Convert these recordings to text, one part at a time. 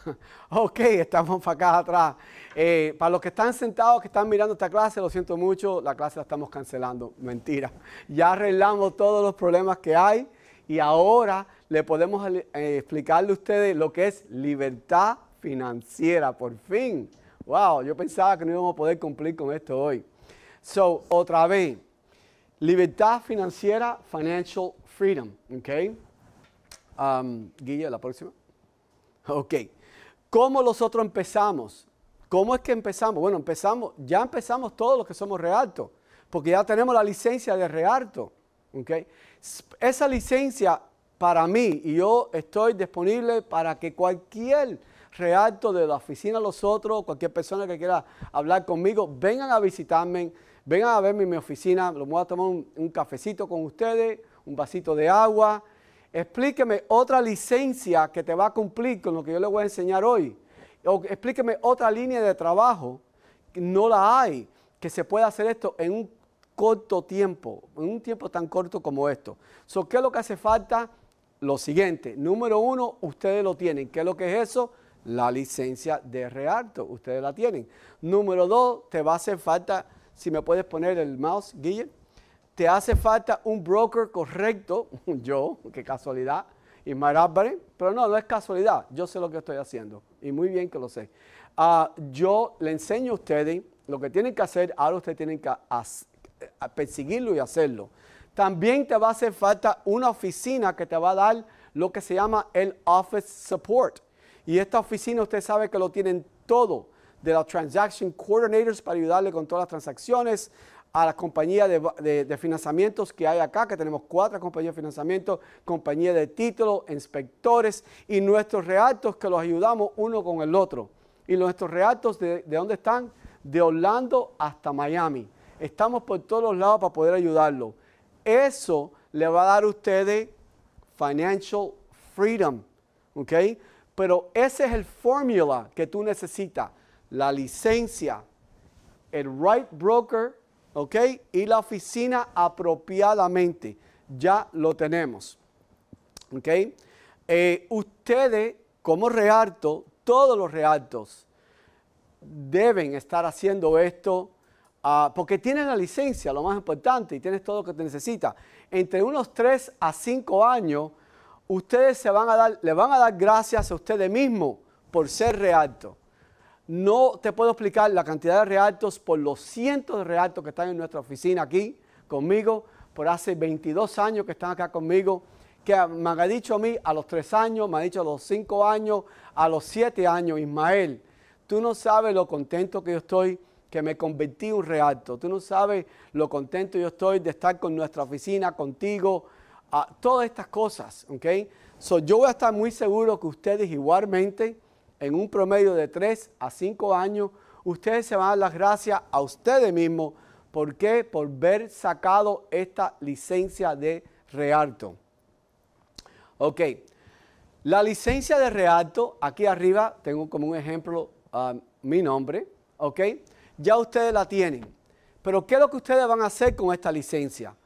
ok, estamos para acá atrás. Eh, para los que están sentados, que están mirando esta clase, lo siento mucho, la clase la estamos cancelando. Mentira. Ya arreglamos todos los problemas que hay y ahora le podemos eh, explicarle a ustedes lo que es libertad financiera, por fin. Wow, yo pensaba que no íbamos a poder cumplir con esto hoy. So, otra vez, libertad financiera, financial freedom, ¿ok? Um, Guilla, la próxima. Ok. ¿Cómo nosotros empezamos? ¿Cómo es que empezamos? Bueno, empezamos, ya empezamos todos los que somos realtos, porque ya tenemos la licencia de realto. Esa licencia para mí, y yo estoy disponible para que cualquier realto de la oficina, los otros, cualquier persona que quiera hablar conmigo, vengan a visitarme, vengan a verme en mi oficina, lo voy a tomar un cafecito con ustedes, un vasito de agua, Explíqueme otra licencia que te va a cumplir con lo que yo le voy a enseñar hoy. explíqueme otra línea de trabajo. No la hay que se pueda hacer esto en un corto tiempo, en un tiempo tan corto como esto. So, ¿Qué es lo que hace falta? Lo siguiente, número uno, ustedes lo tienen. ¿Qué es lo que es eso? La licencia de Realto, ustedes la tienen. Número dos, te va a hacer falta, si me puedes poner el mouse, Guillermo, te hace falta un broker correcto, yo, qué casualidad, y Álvarez, pero no, no es casualidad, yo sé lo que estoy haciendo y muy bien que lo sé. Ah, yo le enseño a ustedes lo que tienen que hacer, ahora ustedes tienen que perseguirlo y hacerlo. También te va a hacer falta una oficina que te va a dar lo que se llama el Office Support. Y esta oficina usted sabe que lo tienen todo, de los Transaction Coordinators para ayudarle con todas las transacciones, a las compañías de, financiamientos que hay acá, que tenemos cuatro compañías de financiamiento, compañía de títulos, inspectores y nuestros reactos que los ayudamos uno con el otro. Y nuestros reactos, de, dónde están? De Orlando hasta Miami. Estamos por todos los lados para poder ayudarlo Eso le va a dar a ustedes financial freedom, ¿ok? Pero ese es el fórmula que tú necesitas, la licencia, el right broker, y la oficina apropiadamente. Ya lo tenemos, ¿ok? Eh, ustedes, como realto, todos los realtos deben estar haciendo esto ah, porque tienen la licencia, lo más importante, y tienes todo lo que te necesita. Entre unos 3 a 5 años, ustedes se van a dar, le van a dar gracias a ustedes mismos por ser realto. No te puedo explicar la cantidad de realtos por los cientos de realtos que están en nuestra oficina aquí conmigo, por hace 22 años que están acá conmigo, que me ha dicho a mí a los 3 años, me ha dicho a los 5 años, a los 7 años, Ismael, tú no sabes lo contento que yo estoy que me convertí en un realto. Tú no sabes lo contento yo estoy de estar con nuestra oficina, contigo, a todas estas cosas, ¿ok? So, yo voy a estar muy seguro que ustedes igualmente en un promedio de 3 a 5 años, ustedes se van a dar las gracias a ustedes mismos. ¿Por qué? Por haber sacado esta licencia de Realto. Ok, la licencia de Realto, aquí arriba tengo como un ejemplo um, mi nombre, ok, ya ustedes la tienen. Pero ¿qué es lo que ustedes van a hacer con esta licencia?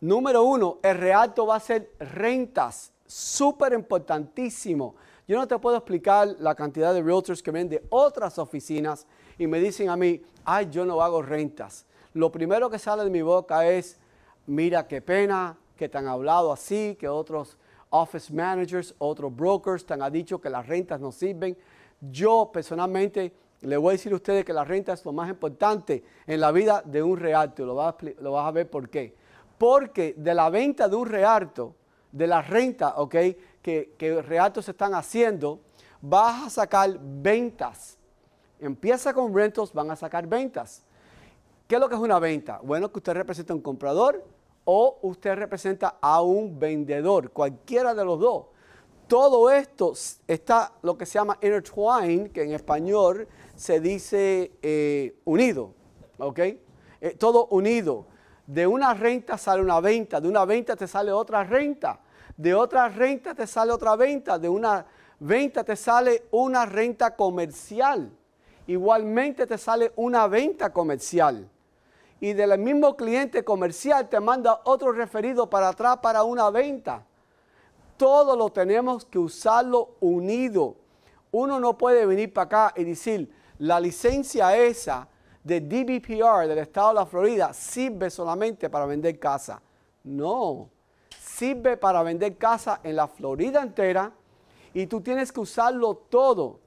Número uno, el Realto va a ser rentas, súper importantísimo yo no te puedo explicar la cantidad de realtors que ven de otras oficinas y me dicen a mí, ay, yo no hago rentas. Lo primero que sale de mi boca es, mira qué pena que te han hablado así, que otros office managers, otros brokers te han dicho que las rentas no sirven. Yo personalmente le voy a decir a ustedes que la renta es lo más importante en la vida de un realto. Lo vas, lo vas a ver por qué. Porque de la venta de un realto, de la renta, ¿ok? que, que realtos están haciendo, vas a sacar ventas. Empieza con rentos, van a sacar ventas. ¿Qué es lo que es una venta? Bueno, que usted representa a un comprador o usted representa a un vendedor, cualquiera de los dos. Todo esto está lo que se llama intertwined, que en español se dice eh, unido, ¿ok? Eh, todo unido. De una renta sale una venta, de una venta te sale otra renta de otra renta te sale otra venta, de una venta te sale una renta comercial. Igualmente te sale una venta comercial. Y del mismo cliente comercial te manda otro referido para atrás para una venta. Todo lo tenemos que usarlo unido. Uno no puede venir para acá y decir, la licencia esa de DBPR del estado de la Florida sirve solamente para vender casa. No, sirve para vender casa en la Florida entera y tú tienes que usarlo todo.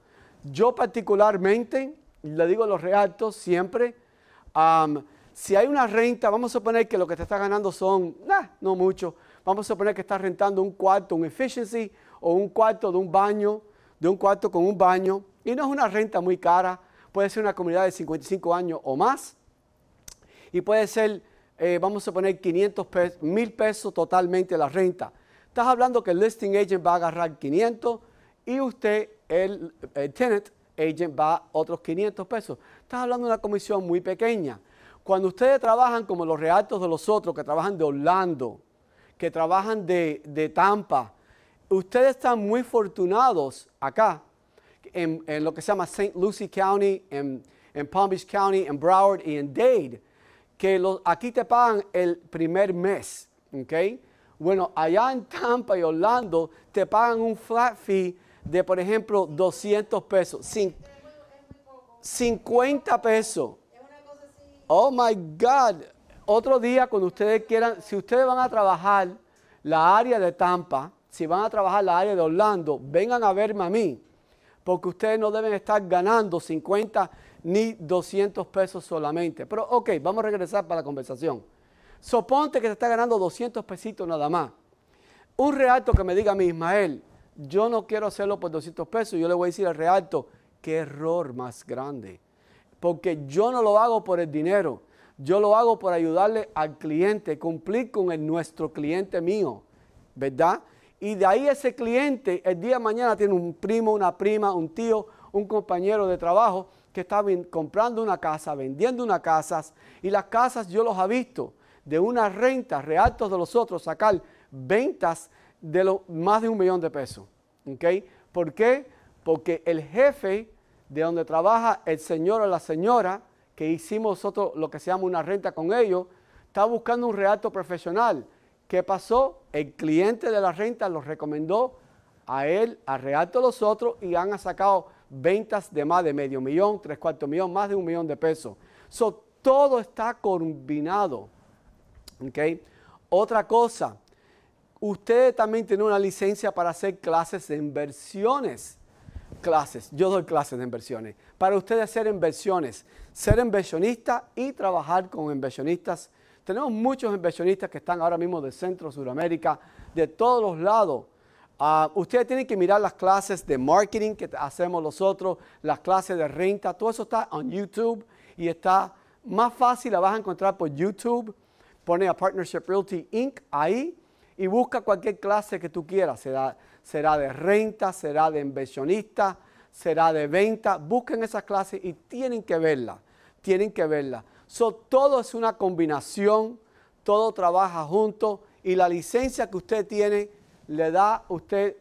Yo particularmente, le digo los reactos siempre, si hay una renta, vamos a suponer que lo que te está ganando son, no mucho, vamos a suponer que estás rentando un cuarto, un efficiency o un cuarto de un baño, de un cuarto con un baño, y no es una renta muy cara, puede ser una comunidad de 55 años o más, y puede ser eh, vamos a poner 500 pesos, 1000 pesos totalmente la renta. Estás hablando que el listing agent va a agarrar 500 y usted, el, tenant agent, va a otros 500 pesos. Estás hablando de una comisión muy pequeña. Cuando ustedes trabajan como los realtos de los otros, que trabajan de Orlando, que trabajan de, Tampa, ustedes están muy afortunados acá, en, lo que se llama St. Lucie County, en, en Palm Beach County, en Broward y en Dade que aquí te pagan el primer mes, ¿ok? Bueno, allá en Tampa y Orlando te pagan un flat fee de, por ejemplo, 200 pesos, 50 pesos. Oh my God. Otro día, cuando ustedes quieran, si ustedes van a trabajar la área de Tampa, si van a trabajar la área de Orlando, vengan a verme a mí, porque ustedes no deben estar ganando 50, ni 200 pesos solamente. Pero ok, vamos a regresar para la conversación. Suponte que te está ganando 200 pesitos nada más. Un realto que me diga a mí, Ismael, yo no quiero hacerlo por 200 pesos, yo le voy a decir al realto, qué error más grande. Porque yo no lo hago por el dinero, yo lo hago por ayudarle al cliente, cumplir con el, nuestro cliente mío, ¿verdad? Y de ahí ese cliente, el día de mañana tiene un primo, una prima, un tío, un compañero de trabajo que estaban comprando una casa, vendiendo una casa, y las casas yo los he visto de unas rentas realtos de los otros sacar ventas de más de un millón de pesos. ¿okay? ¿Por qué? Porque el jefe de donde trabaja el señor o la señora, que hicimos nosotros lo que se llama una renta con ellos, está buscando un realto profesional. ¿Qué pasó? El cliente de la renta lo recomendó a él, a realto los otros, y han sacado ventas de más de medio millón, tres cuartos millón, más de un millón de pesos. todo está combinado. ¿okay? Otra cosa, ustedes también tienen una licencia para hacer clases de inversiones. Clases, yo doy clases de inversiones. Para ustedes hacer inversiones, ser inversionista y trabajar con inversionistas. Tenemos muchos inversionistas que están ahora mismo de Centro, Sudamérica, de todos los lados Ah, ustedes tienen que mirar las clases de marketing que hacemos nosotros, las clases de renta, todo eso está en YouTube y está más fácil, la vas a encontrar por YouTube. Pone a Partnership Realty Inc. ahí y busca cualquier clase que tú quieras. Será, de renta, será de inversionista, será de venta. Busquen esas clases y tienen que verla. Tienen que verla. todo es una combinación, todo trabaja junto y la licencia que usted tiene le da a usted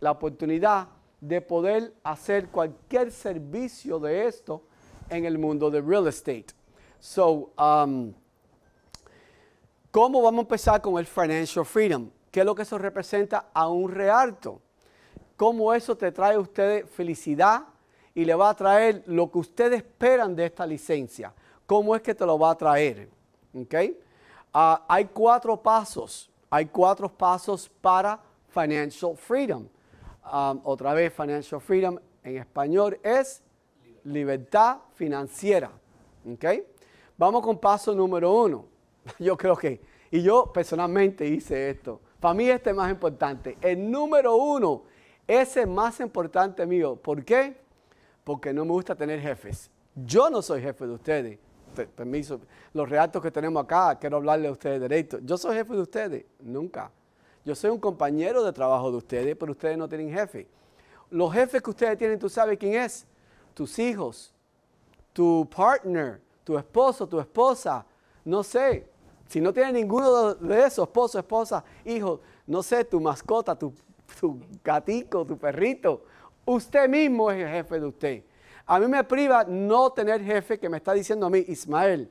la oportunidad de poder hacer cualquier servicio de esto en el mundo de real estate. So, um, ¿cómo vamos a empezar con el financial freedom? ¿Qué es lo que eso representa a un realto? ¿Cómo eso te trae a usted felicidad y le va a traer lo que ustedes esperan de esta licencia? ¿Cómo es que te lo va a traer? ¿Okay? Ah, hay cuatro pasos, hay cuatro pasos para Financial Freedom. Um, otra vez, Financial Freedom en español es libertad financiera. ¿Okay? Vamos con paso número uno. Yo creo que, y yo personalmente hice esto. Para mí este es más importante. El número uno, es es más importante mío. ¿Por qué? Porque no me gusta tener jefes. Yo no soy jefe de ustedes. permiso, los reactos que tenemos acá, quiero hablarle a ustedes derecho. Yo soy jefe de ustedes. Nunca. Yo soy un compañero de trabajo de ustedes, pero ustedes no tienen jefe. Los jefes que ustedes tienen, tú sabes quién es. Tus hijos, tu partner, tu esposo, tu esposa, no sé. Si no tiene ninguno de esos, esposo, esposa, hijo, no sé, tu mascota, tu, tu gatico, tu perrito, usted mismo es el jefe de usted. A mí me priva no tener jefe que me está diciendo a mí, Ismael,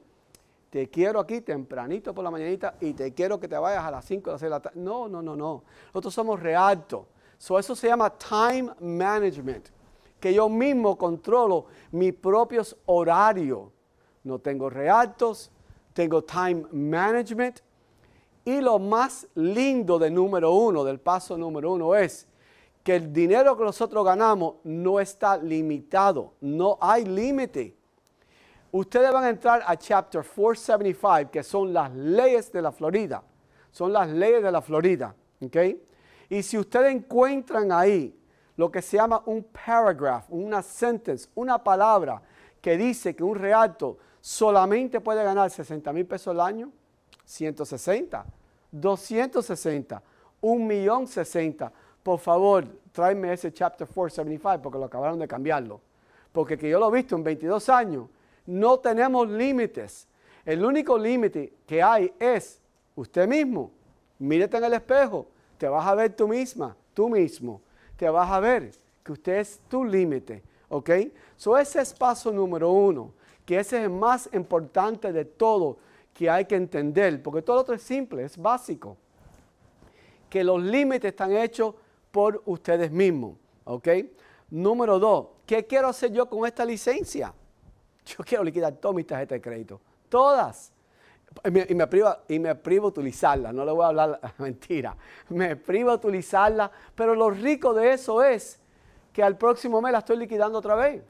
te quiero aquí tempranito por la mañanita y te quiero que te vayas a las 5 o 6 de la tarde. No, no, no, no. Nosotros somos reactos. So, eso se llama time management, que yo mismo controlo mis propios horarios. No tengo reactos, tengo time management. Y lo más lindo del número uno, del paso número uno, es que el dinero que nosotros ganamos no está limitado, no hay límite ustedes van a entrar a Chapter 475, que son las leyes de la Florida. Son las leyes de la Florida, ¿ok? Y si ustedes encuentran ahí lo que se llama un paragraph, una sentence, una palabra que dice que un realto solamente puede ganar 60 mil pesos al año, 160, 260, 1 millón 60. Por favor, tráeme ese chapter 475 porque lo acabaron de cambiarlo. Porque que yo lo he visto en 22 años, no tenemos límites. El único límite que hay es usted mismo. Mírate en el espejo, te vas a ver tú misma, tú mismo. Te vas a ver que usted es tu límite, ¿ok? So ese es paso número uno, que ese es el más importante de todo que hay que entender, porque todo lo otro es simple, es básico. Que los límites están hechos por ustedes mismos, ¿ok? Número dos, ¿qué quiero hacer yo con esta licencia? yo quiero liquidar todas mis tarjetas de crédito, todas. Y me, y privo, y me privo utilizarlas, no le voy a hablar mentira, me privo utilizarlas, pero lo rico de eso es que al próximo mes la estoy liquidando otra vez.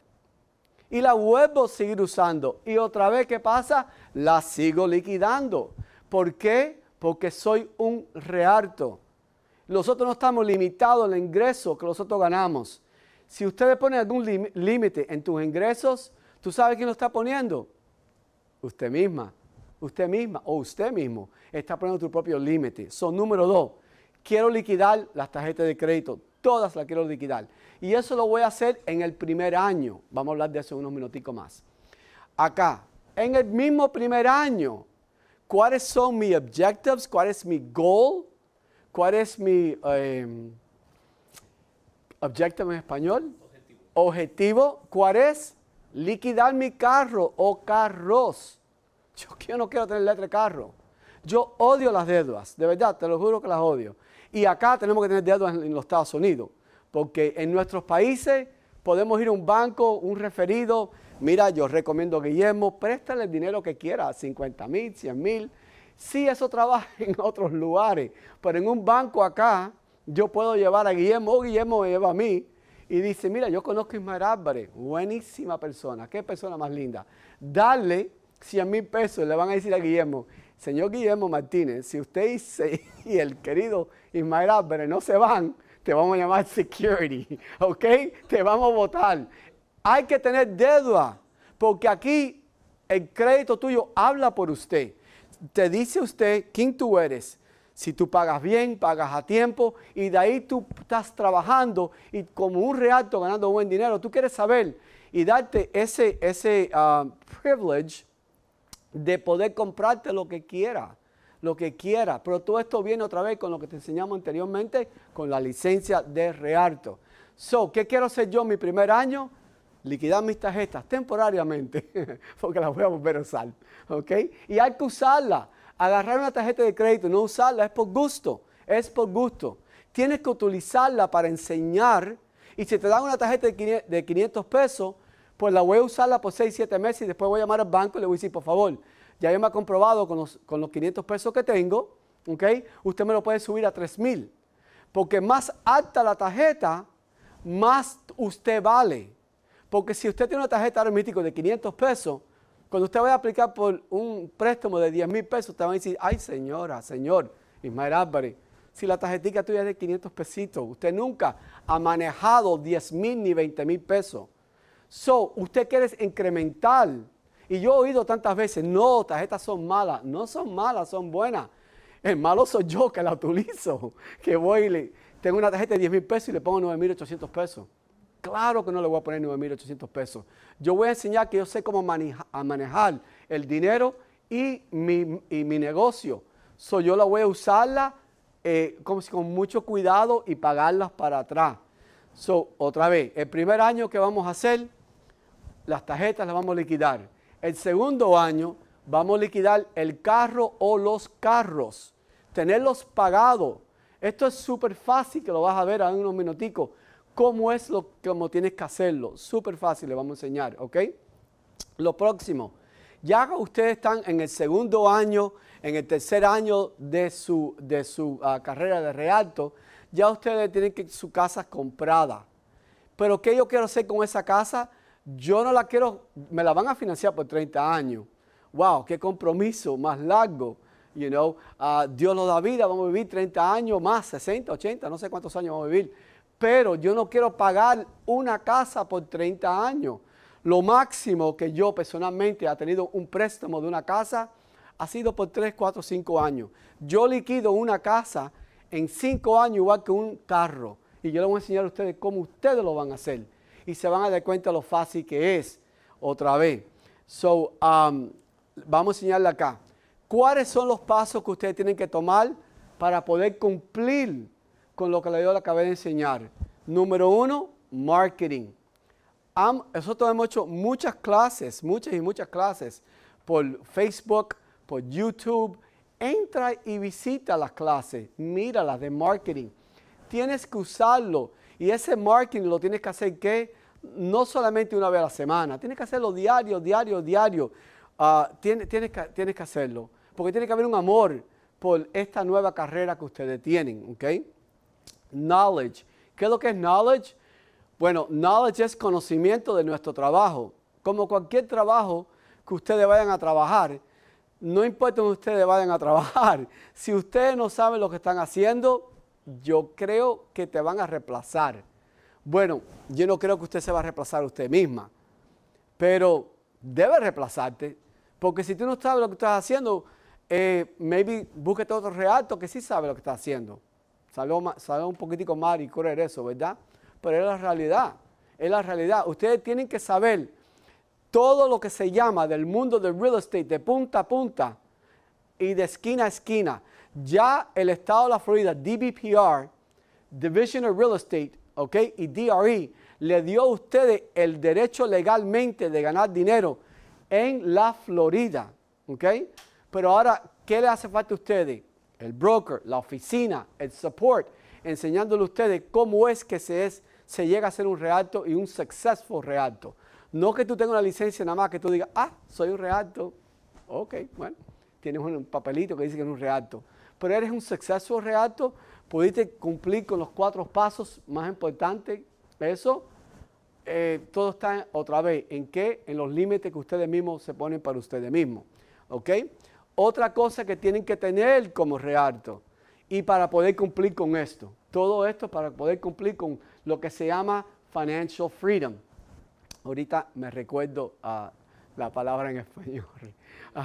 Y la vuelvo a seguir usando. Y otra vez, ¿qué pasa? La sigo liquidando. ¿Por qué? Porque soy un rearto. Nosotros no estamos limitados al ingreso que nosotros ganamos. Si ustedes ponen algún límite en tus ingresos, ¿Tú sabes quién lo está poniendo? Usted misma, usted misma o usted mismo está poniendo tu propio límite. Son número dos, quiero liquidar las tarjetas de crédito, todas las quiero liquidar. Y eso lo voy a hacer en el primer año. Vamos a hablar de eso unos minuticos más. Acá, en el mismo primer año, ¿cuáles son mis objectives? ¿Cuál es mi goal? ¿Cuál es mi em, objective en español? Objetivo. Objetivo. ¿Cuál es? liquidar mi carro o carros. Yo, no quiero tener letra de carro. Yo odio las deudas, de verdad, te lo juro que las odio. Y acá tenemos que tener deudas en, los Estados Unidos, porque en nuestros países podemos ir a un banco, un referido, mira, yo recomiendo a Guillermo, préstale el dinero que quiera, 50 mil, 100 mil. Sí, eso trabaja en otros lugares, pero en un banco acá yo puedo llevar a Guillermo, o oh, Guillermo me lleva a mí, y dice, mira, yo conozco a Ismael Álvarez, buenísima persona, qué persona más linda. Dale 100 mil pesos, le van a decir a Guillermo, señor Guillermo Martínez, si usted y el querido Ismael Álvarez no se van, te vamos a llamar security, ¿ok? Te vamos a votar. Hay que tener deuda, porque aquí el crédito tuyo habla por usted. Te dice usted quién tú eres, si tú pagas bien, pagas a tiempo y de ahí tú estás trabajando y como un realto ganando buen dinero, tú quieres saber y darte ese, ese ah, privilege de poder comprarte lo que quieras lo que quiera. Pero todo esto viene otra vez con lo que te enseñamos anteriormente, con la licencia de Realto. So, ¿qué quiero hacer yo mi primer año? Liquidar mis tarjetas temporariamente, porque las voy a volver a usar. ¿Ok? Y hay que usarlas. Agarrar una tarjeta de crédito, no usarla, es por gusto, es por gusto. Tienes que utilizarla para enseñar y si te dan una tarjeta de 500 pesos, pues la voy a usarla por 6, 7 meses y después voy a llamar al banco y le voy a decir, por favor, ya yo me he comprobado con los, 500 pesos que tengo, ¿ok? Usted me lo puede subir a 3 mil. Porque más alta la tarjeta, más usted vale. Porque si usted tiene una tarjeta ahora de 500 pesos, cuando usted va a aplicar por un préstamo de 10 mil pesos, usted va a decir, ay señora, señor, Ismael Álvarez, si la tarjetita tuya es de 500 pesitos, usted nunca ha manejado 10 mil ni 20 mil pesos. So, usted quiere incrementar. Y yo he oído tantas veces, no, tarjetas son malas. No son malas, son buenas. El malo soy yo que la utilizo, que voy y le, tengo una tarjeta de 10 mil pesos y le pongo 9 mil 800 pesos claro que no le voy a poner 9.800 pesos. Yo voy a enseñar que yo sé cómo manejar el dinero y mi, negocio. So, yo la voy a usarla eh, como si, con mucho cuidado y pagarlas para atrás. So, otra vez, el primer año que vamos a hacer, las tarjetas las vamos a liquidar. El segundo año vamos a liquidar el carro o los carros, tenerlos pagados. Esto es súper fácil, que lo vas a ver en unos minuticos cómo es lo como tienes que hacerlo. Súper fácil, le vamos a enseñar, ¿ok? Lo próximo, ya ustedes están en el segundo año, en el tercer año de su, de su ah, carrera de realto, ya ustedes tienen que su casa comprada. Pero ¿qué yo quiero hacer con esa casa? Yo no la quiero, me la van a financiar por 30 años. Wow, qué compromiso más largo. You know, ah, Dios nos da vida, vamos a vivir 30 años más, 60, 80, no sé cuántos años vamos a vivir pero yo no quiero pagar una casa por 30 años. Lo máximo que yo personalmente ha tenido un préstamo de una casa ha sido por 3, 4, 5 años. Yo liquido una casa en 5 años igual que un carro. Y yo le voy a enseñar a ustedes cómo ustedes lo van a hacer. Y se van a dar cuenta lo fácil que es. Otra vez. So, um, vamos a enseñarle acá. ¿Cuáles son los pasos que ustedes tienen que tomar para poder cumplir con lo que yo le acabé de enseñar. Número uno, marketing. nosotros hemos hecho muchas clases, muchas y muchas clases por Facebook, por YouTube. Entra y visita las clases, mira las de marketing. Tienes que usarlo y ese marketing lo tienes que hacer que no solamente una vez a la semana, tienes que hacerlo diario, diario, diario. Ah, tienes, que, tienes que hacerlo porque tiene que haber un amor por esta nueva carrera que ustedes tienen, ¿ok? knowledge. ¿Qué es lo que es knowledge? Bueno, knowledge es conocimiento de nuestro trabajo. Como cualquier trabajo que ustedes vayan a trabajar, no importa donde ustedes vayan a trabajar, si ustedes no saben lo que están haciendo, yo creo que te van a reemplazar. Bueno, yo no creo que usted se va a reemplazar usted misma, pero debe reemplazarte, porque si tú no sabes lo que estás haciendo, eh, maybe búsquete otro realto que sí sabe lo que está haciendo. Salió, un poquitico mal y correr eso, ¿verdad? Pero es la realidad, es la realidad. Ustedes tienen que saber todo lo que se llama del mundo del real estate, de punta a punta y de esquina a esquina. Ya el estado de la Florida, DBPR, Division of Real Estate, ¿ok? Y DRE, le dio a ustedes el derecho legalmente de ganar dinero en la Florida, ¿ok? Pero ahora, ¿qué le hace falta a ustedes? el broker, la oficina, el support, enseñándole a ustedes cómo es que se, es, se llega a ser un realto y un successful realto. No que tú tengas una licencia nada más que tú digas, ah, soy un realto. Ok, bueno, tienes un papelito que dice que eres un realto. Pero eres un successful realto, pudiste cumplir con los cuatro pasos más importantes. Eso, eh, todo está otra vez, ¿en qué? En los límites que ustedes mismos se ponen para ustedes mismos. ¿Ok? otra cosa que tienen que tener como realto. Y para poder cumplir con esto, todo esto para poder cumplir con lo que se llama financial freedom. Ahorita me recuerdo a la palabra en español.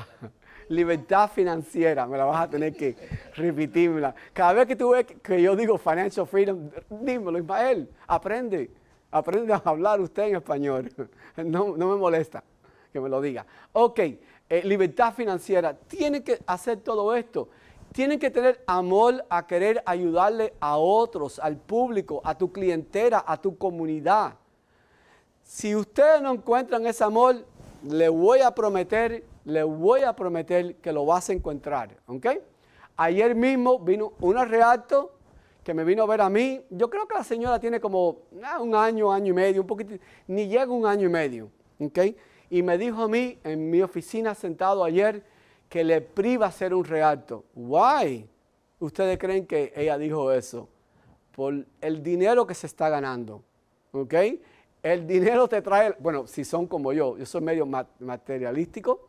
libertad financiera, me la vas a tener que repetirla. Cada vez que tú ves que yo digo financial freedom, dímelo, Ismael, aprende, aprende a hablar usted en español. No, no me molesta que me lo diga. Ok, eh, libertad financiera, tienen que hacer todo esto. Tienen que tener amor a querer ayudarle a otros, al público, a tu clientela, a tu comunidad. Si ustedes no encuentran ese amor, le voy a prometer, le voy a prometer que lo vas a encontrar, ¿ok? Ayer mismo vino una reacto que me vino a ver a mí. Yo creo que la señora tiene como ah, un año, año y medio, un poquito, ni llega un año y medio, ¿ok? y me dijo a mí en mi oficina sentado ayer que le priva hacer un reacto. Why? Ustedes creen que ella dijo eso por el dinero que se está ganando, ¿ok? El dinero te trae, bueno, si son como yo, yo soy medio materialístico,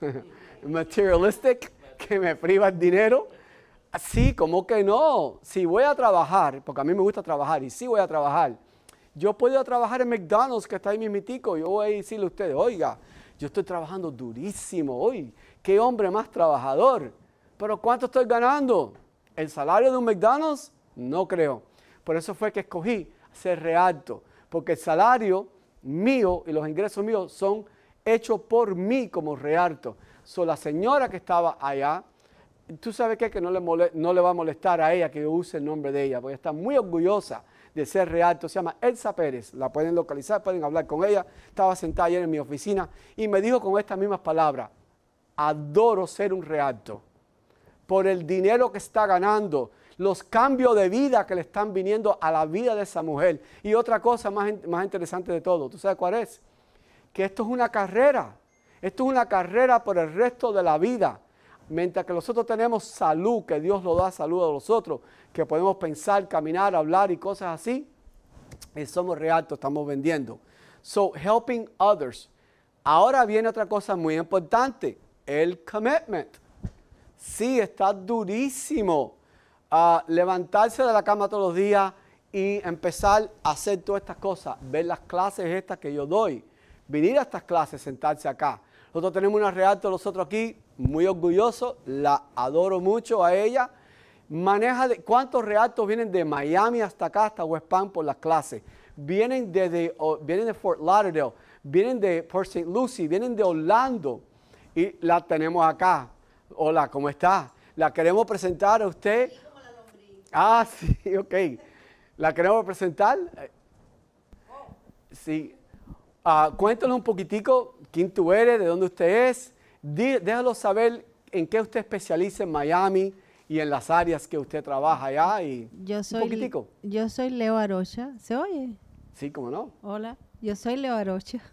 materialistic, que me priva el dinero. Sí, como que no. Si voy a trabajar, porque a mí me gusta trabajar y sí voy a trabajar, yo puedo trabajar en McDonald's, que está ahí mi mitico. Yo voy a decirle a ustedes, oiga, yo estoy trabajando durísimo hoy. Qué hombre más trabajador. Pero ¿cuánto estoy ganando? ¿El salario de un McDonald's? No creo. Por eso fue que escogí ser realto. Porque el salario mío y los ingresos míos son hechos por mí como realto. So, la señora que estaba allá, tú sabes qué? que no le, no le va a molestar a ella que yo use el nombre de ella, porque está muy orgullosa de ser realto, se llama Elsa Pérez, la pueden localizar, pueden hablar con ella. Estaba sentada ayer en mi oficina y me dijo con estas mismas palabras, adoro ser un realto por el dinero que está ganando, los cambios de vida que le están viniendo a la vida de esa mujer. Y otra cosa más, más interesante de todo, ¿tú sabes cuál es? Que esto es una carrera, esto es una carrera por el resto de la vida. Mientras que nosotros tenemos salud, que Dios lo da salud a nosotros, que podemos pensar, caminar, hablar y cosas así, eh, somos realtos, estamos vendiendo. So, helping others. Ahora viene otra cosa muy importante, el commitment. Sí, está durísimo ah, levantarse de la cama todos los días y empezar a hacer todas estas cosas, ver las clases estas que yo doy, venir a estas clases, sentarse acá. Nosotros tenemos una realto, nosotros aquí muy orgulloso, la adoro mucho a ella. Maneja de, cuántos reactos vienen de Miami hasta acá, hasta West Palm por las clases. Vienen, de, vienen de Fort Lauderdale, vienen de Port St. Lucie, vienen de Orlando y la tenemos acá. Hola, ¿cómo está? La queremos presentar a usted. ah, sí, ok. ¿La queremos presentar? Oh. Sí. Ah, cuéntanos un poquitico quién tú eres, de dónde usted es déjalo saber en qué usted especializa en Miami y en las áreas que usted trabaja allá y yo soy, Yo soy Leo Arocha, ¿se oye? Sí, cómo no. Hola, yo soy Leo Arocha.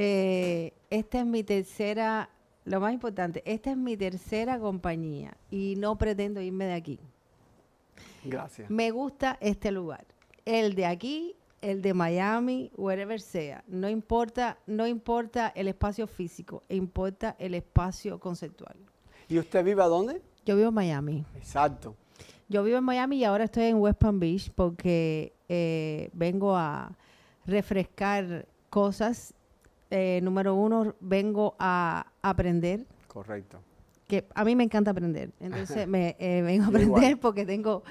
Eh, esta es mi tercera, lo más importante, esta es mi tercera compañía y no pretendo irme de aquí. Gracias. Me gusta este lugar. El de aquí el de Miami, wherever sea. No importa, no importa el espacio físico, importa el espacio conceptual. ¿Y usted vive a dónde? Yo vivo en Miami. Exacto. Yo vivo en Miami y ahora estoy en West Palm Beach porque eh, vengo a refrescar cosas. Eh, número uno, vengo a aprender. Correcto que a mí me encanta aprender. Entonces me eh, vengo a aprender porque tengo,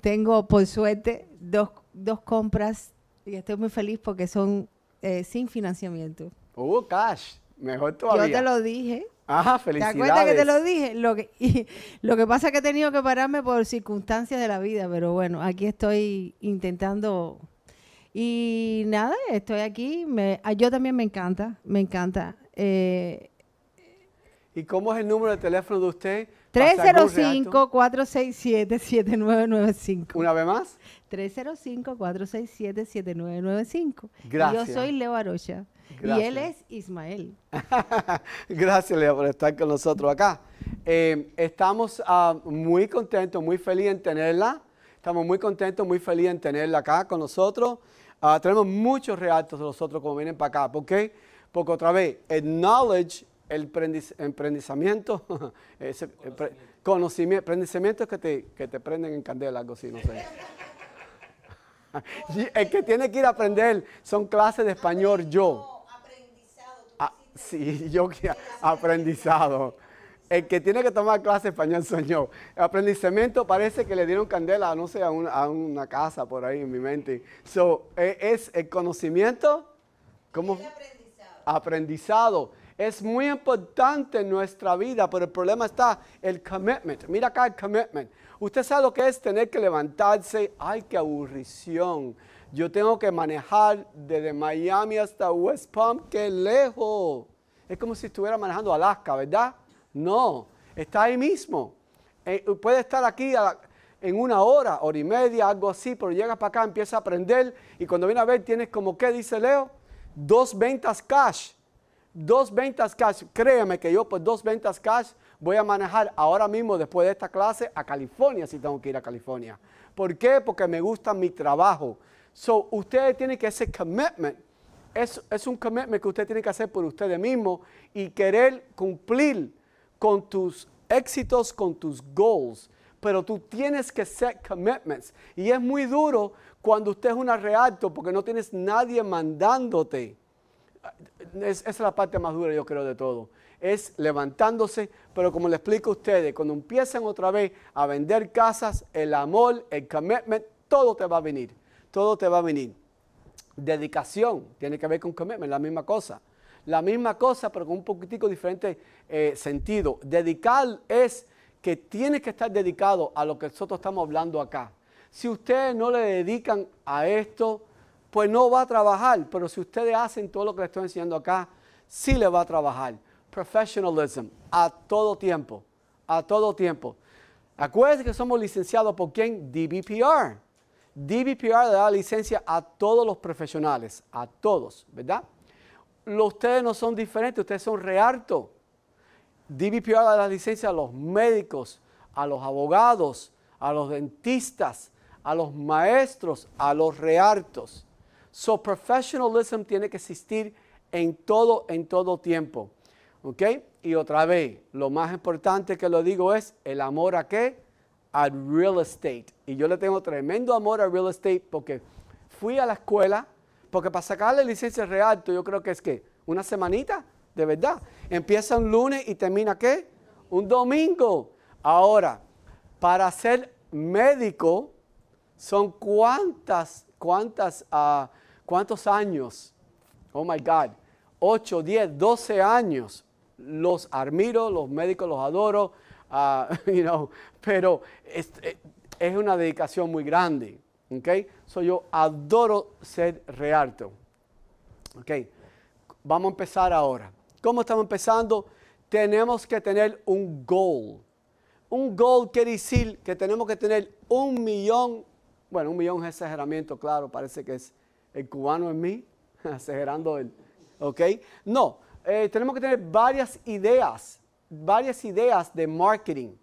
tengo por suerte dos, dos compras y estoy muy feliz porque son eh, sin financiamiento. ¡Uh, oh, cash! Mejor todavía. Yo te lo dije. Ajá, felicidades. ¿Te acuerdas que te lo dije? Lo que, pasa es que he tenido que pararme por circunstancias de la vida, pero bueno, aquí estoy intentando. Y nada, estoy aquí. Ah, yo también me encanta, me encanta. Eh, ¿Y cómo es el número de teléfono de usted? 305-467-7995. ¿Una vez más? 305-467-7995. yo soy Leo Arocha. Y él es Ismael. Gracias, Leo, por estar con nosotros acá. Eh, estamos ah, muy contentos, muy felices en tenerla. Estamos muy contentos, muy felices en tenerla acá con nosotros. Ah, tenemos muchos reactos de nosotros como vienen para acá. ¿Por qué? Porque otra vez, el knowledge, el emprendizamiento conocimiento, es que te, que te prenden en candela, algo así, no sé. El que tiene que ir a aprender. Son clases de español yo. Ah, sí, yo aprendizado. El que tiene que tomar clase de español soy yo. aprendizamiento parece que le dieron candela, no sé, a, una casa por ahí en mi mente. So, e, es el conocimiento. ¿Cómo? aprendizado. aprendizado. Es muy importante en nuestra vida, pero el problema está el commitment. Mira acá el commitment. Usted sabe lo que es tener que levantarse. ¡Ay, qué aburrición! Yo tengo que manejar desde Miami hasta West Palm, qué lejos. Es como si estuviera manejando Alaska, ¿verdad? No, está ahí mismo. Eh, puede estar aquí en una hora, hora y media, algo así, pero llega para acá, empieza a aprender y cuando viene a ver tienes como, ¿qué dice Leo? Dos ventas cash. Dos ventas cash. Créeme que yo pues dos ventas cash voy a manejar ahora mismo después de esta clase a California si tengo que ir a California. ¿Por qué? Porque me gusta mi trabajo. So, ustedes tienen que ese commitment, es, un commitment que ustedes tienen que hacer por ustedes mismos y querer cumplir con tus éxitos, con tus goals. Pero tú tienes que set commitments. Y es muy duro cuando usted es una reacto porque no tienes nadie mandándote. esa es la parte más dura, yo creo, de todo es levantándose, pero como le explico a ustedes, cuando empiezan otra vez a vender casas, el amor, el commitment, todo te va a venir, todo te va a venir. Dedicación, tiene que ver con commitment, la misma cosa. La misma cosa, pero con un poquitico diferente eh, sentido. Dedicar es que tienes que estar dedicado a lo que nosotros estamos hablando acá. Si ustedes no le dedican a esto, pues no va a trabajar, pero si ustedes hacen todo lo que les estoy enseñando acá, sí le va a trabajar professionalism a todo tiempo, a todo tiempo. Acuérdense que somos licenciados por quién? DBPR. DBPR da licencia a todos los profesionales, a todos, ¿verdad? ustedes no son diferentes, ustedes son rearto. DBPR le da licencia a los médicos, a los abogados, a los dentistas, a los maestros, a los reartos. So professionalism tiene que existir en todo, en todo tiempo. ¿Ok? Y otra vez, lo más importante que lo digo es el amor a qué? Al real estate. Y yo le tengo tremendo amor al real estate porque fui a la escuela, porque para sacar la licencia real, yo creo que es que una semanita, de verdad. Empieza un lunes y termina qué? Un domingo. Ahora, para ser médico, son cuántas, cuántas, ah, cuántos años. Oh my God. 8, 10, 12 años los admiro, los médicos los adoro, ah, pero eh, es, una dedicación muy grande. So yo adoro ser realto. Okay. Vamos a empezar ahora. ¿Cómo estamos empezando? Tenemos que tener un goal. Un goal quiere decir que tenemos que tener un millón, bueno, un millón es exageramiento, claro, parece que es el cubano en mí, exagerando el, ¿ok? No, eh, tenemos que tener varias ideas, varias ideas de marketing.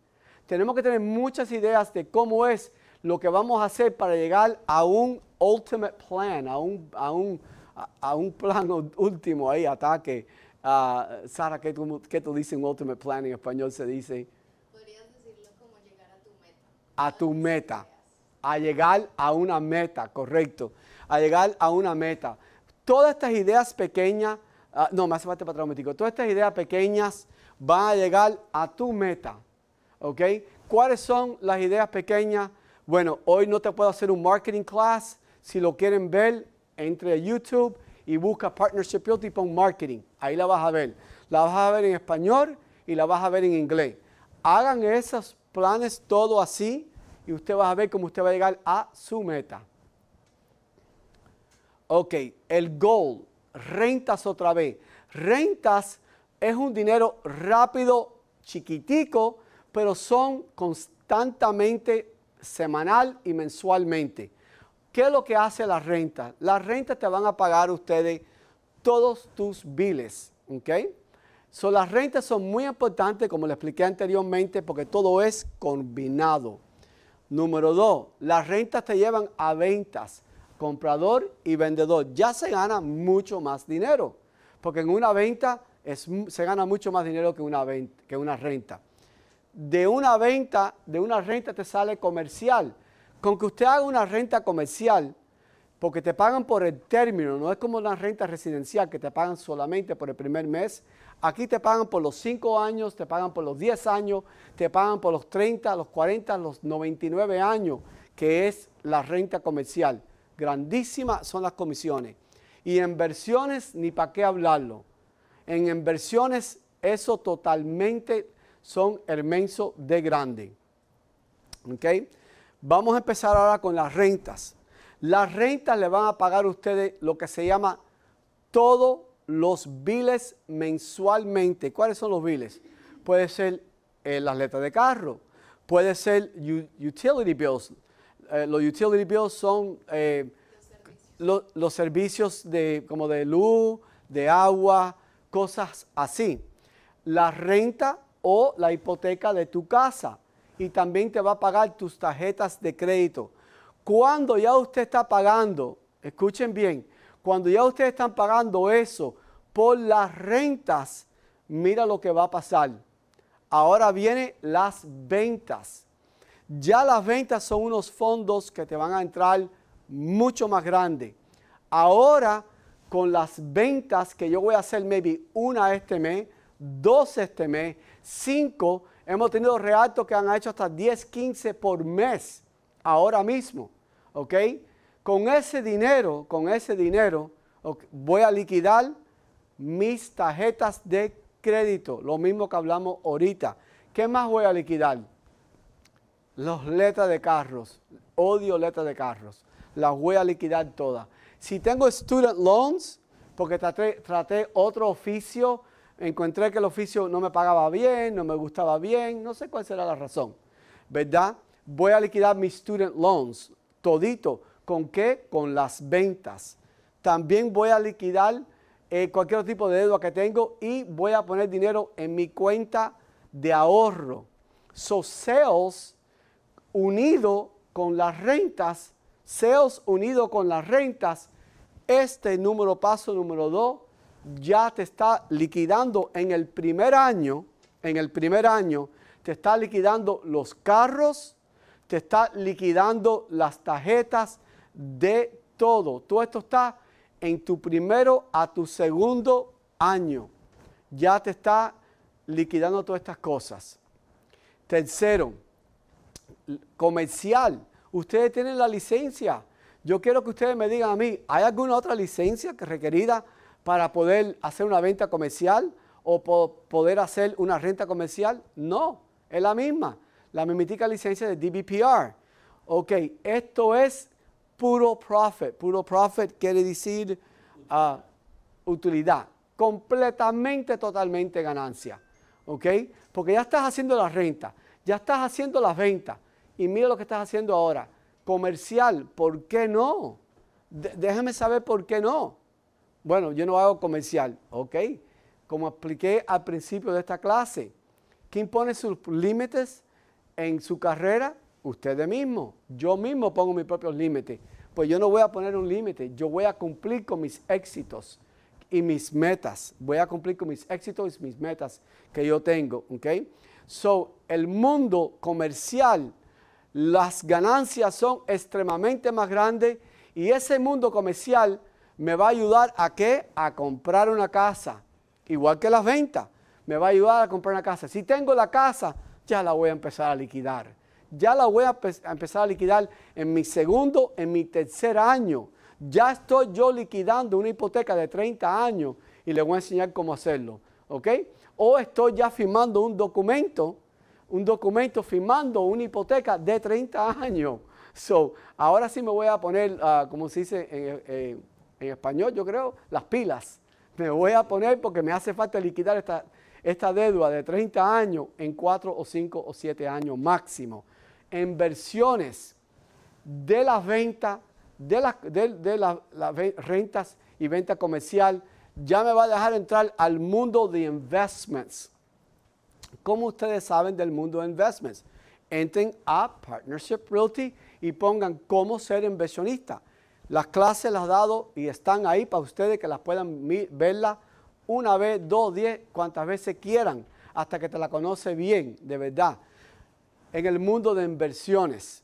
Tenemos que tener muchas ideas de cómo es lo que vamos a hacer para llegar a un ultimate plan, a un, a un, a plan último ahí, ataque. Ah, Sara, ¿qué tú, ¿qué tú dices en ultimate plan? En español se dice... Podrías decirlo como llegar a tu meta. A tu meta. A llegar a una meta, correcto. A llegar a una meta. Todas estas ideas pequeñas Ah, no, me hace falta para Todas estas ideas pequeñas van a llegar a tu meta. ¿Ok? ¿Cuáles son las ideas pequeñas? Bueno, hoy no te puedo hacer un marketing class. Si lo quieren ver, entre a YouTube y busca Partnership Realty marketing. Ahí la vas a ver. La vas a ver en español y la vas a ver en inglés. Hagan esos planes todo así y usted va a ver cómo usted va a llegar a su meta. Ok, el goal rentas otra vez. Rentas es un dinero rápido, chiquitico, pero son constantemente, semanal y mensualmente. ¿Qué es lo que hace la renta? Las rentas te van a pagar ustedes todos tus biles, ¿ok? las rentas son muy importantes, como le expliqué anteriormente, porque todo es combinado. Número dos, las rentas te llevan a ventas comprador y vendedor. Ya se gana mucho más dinero, porque en una venta se gana mucho más dinero que una, que una renta. De una venta, de una renta te sale comercial. Con que usted haga una renta comercial, porque te pagan por el término, no es como una renta residencial que te pagan solamente por el primer mes. Aquí te pagan por los 5 años, te pagan por los 10 años, te pagan por los 30, los 40, los 99 años, que es la renta comercial grandísimas son las comisiones. Y en versiones, ni para qué hablarlo. En inversiones, eso totalmente son hermenso de grande. ¿Ok? Vamos a empezar ahora con las rentas. Las rentas le van a pagar ustedes lo que se llama todos los biles mensualmente. ¿Cuáles son los biles? Puede ser eh, las letras de carro, puede ser utility bills, eh, los utility bills son eh, los, servicios. de, como de luz, de agua, cosas así. La renta o la hipoteca de tu casa y también te va a pagar tus tarjetas de crédito. Cuando ya usted está pagando, escuchen bien, cuando ya ustedes están pagando eso por las rentas, mira lo que va a pasar. Ahora vienen las ventas. Ya las ventas son unos fondos que te van a entrar mucho más grande. Ahora, con las ventas que yo voy a hacer, maybe una este mes, dos este mes, cinco, hemos tenido reactos que han hecho hasta 10, 15 por mes, ahora mismo, ¿ok? Con ese dinero, con ese dinero, voy a liquidar mis tarjetas de crédito, lo mismo que hablamos ahorita. ¿Qué más voy a liquidar? Los letras de carros, odio letras de carros, las voy a liquidar todas. Si tengo student loans, porque traté, otro oficio, encontré que el oficio no me pagaba bien, no me gustaba bien, no sé cuál será la razón, ¿verdad? Voy a liquidar mis student loans, todito, ¿con qué? Con las ventas. También voy a liquidar eh, cualquier tipo de deuda que tengo y voy a poner dinero en mi cuenta de ahorro. So sales unido con las rentas, sales unido con las rentas, este número paso número dos, ya te está liquidando en el primer año, en el primer año te está liquidando los carros, te está liquidando las tarjetas de todo. Todo esto está en tu primero a tu segundo año. Ya te está liquidando todas estas cosas. Tercero, comercial. Ustedes tienen la licencia. Yo quiero que ustedes me digan a mí, ¿hay alguna otra licencia requerida para poder hacer una venta comercial o poder hacer una renta comercial? No, es la misma, la mimética licencia de DBPR. Ok, esto es puro profit. Puro profit quiere decir ah, utilidad, completamente, totalmente ganancia. Ok, porque ya estás haciendo la renta, ya estás haciendo las ventas y mira lo que estás haciendo ahora. Comercial, ¿por qué no? déjame saber por qué no. Bueno, yo no hago comercial, ¿ok? Como expliqué al principio de esta clase, ¿quién pone sus límites en su carrera? Ustedes mismos. Yo mismo pongo mis propios límites. Pues yo no voy a poner un límite, yo voy a cumplir con mis éxitos y mis metas. Voy a cumplir con mis éxitos y mis metas que yo tengo, ¿ok? So, el mundo comercial las ganancias son extremadamente más grandes y ese mundo comercial me va a ayudar a qué? A comprar una casa, igual que las ventas, me va a ayudar a comprar una casa. Si tengo la casa, ya la voy a empezar a liquidar. Ya la voy a, empezar a liquidar en mi segundo, en mi tercer año. Ya estoy yo liquidando una hipoteca de 30 años y le voy a enseñar cómo hacerlo. O estoy ya firmando un documento un documento firmando una hipoteca de 30 años. So, ahora sí me voy a poner, ah, como se dice en, español, yo creo, las pilas. Me voy a poner porque me hace falta liquidar esta, esta deuda de 30 años en 4 o 5 o 7 años máximo. En versiones de las ventas, de, las rentas y venta comercial, ya me va a dejar entrar al mundo de investments como ustedes saben del mundo de investments, entren a Partnership Realty y pongan cómo ser inversionista. Las clases las he dado y están ahí para ustedes que las puedan verlas una vez, dos, diez, cuantas veces quieran, hasta que te la conoce bien, de verdad. En el mundo de inversiones,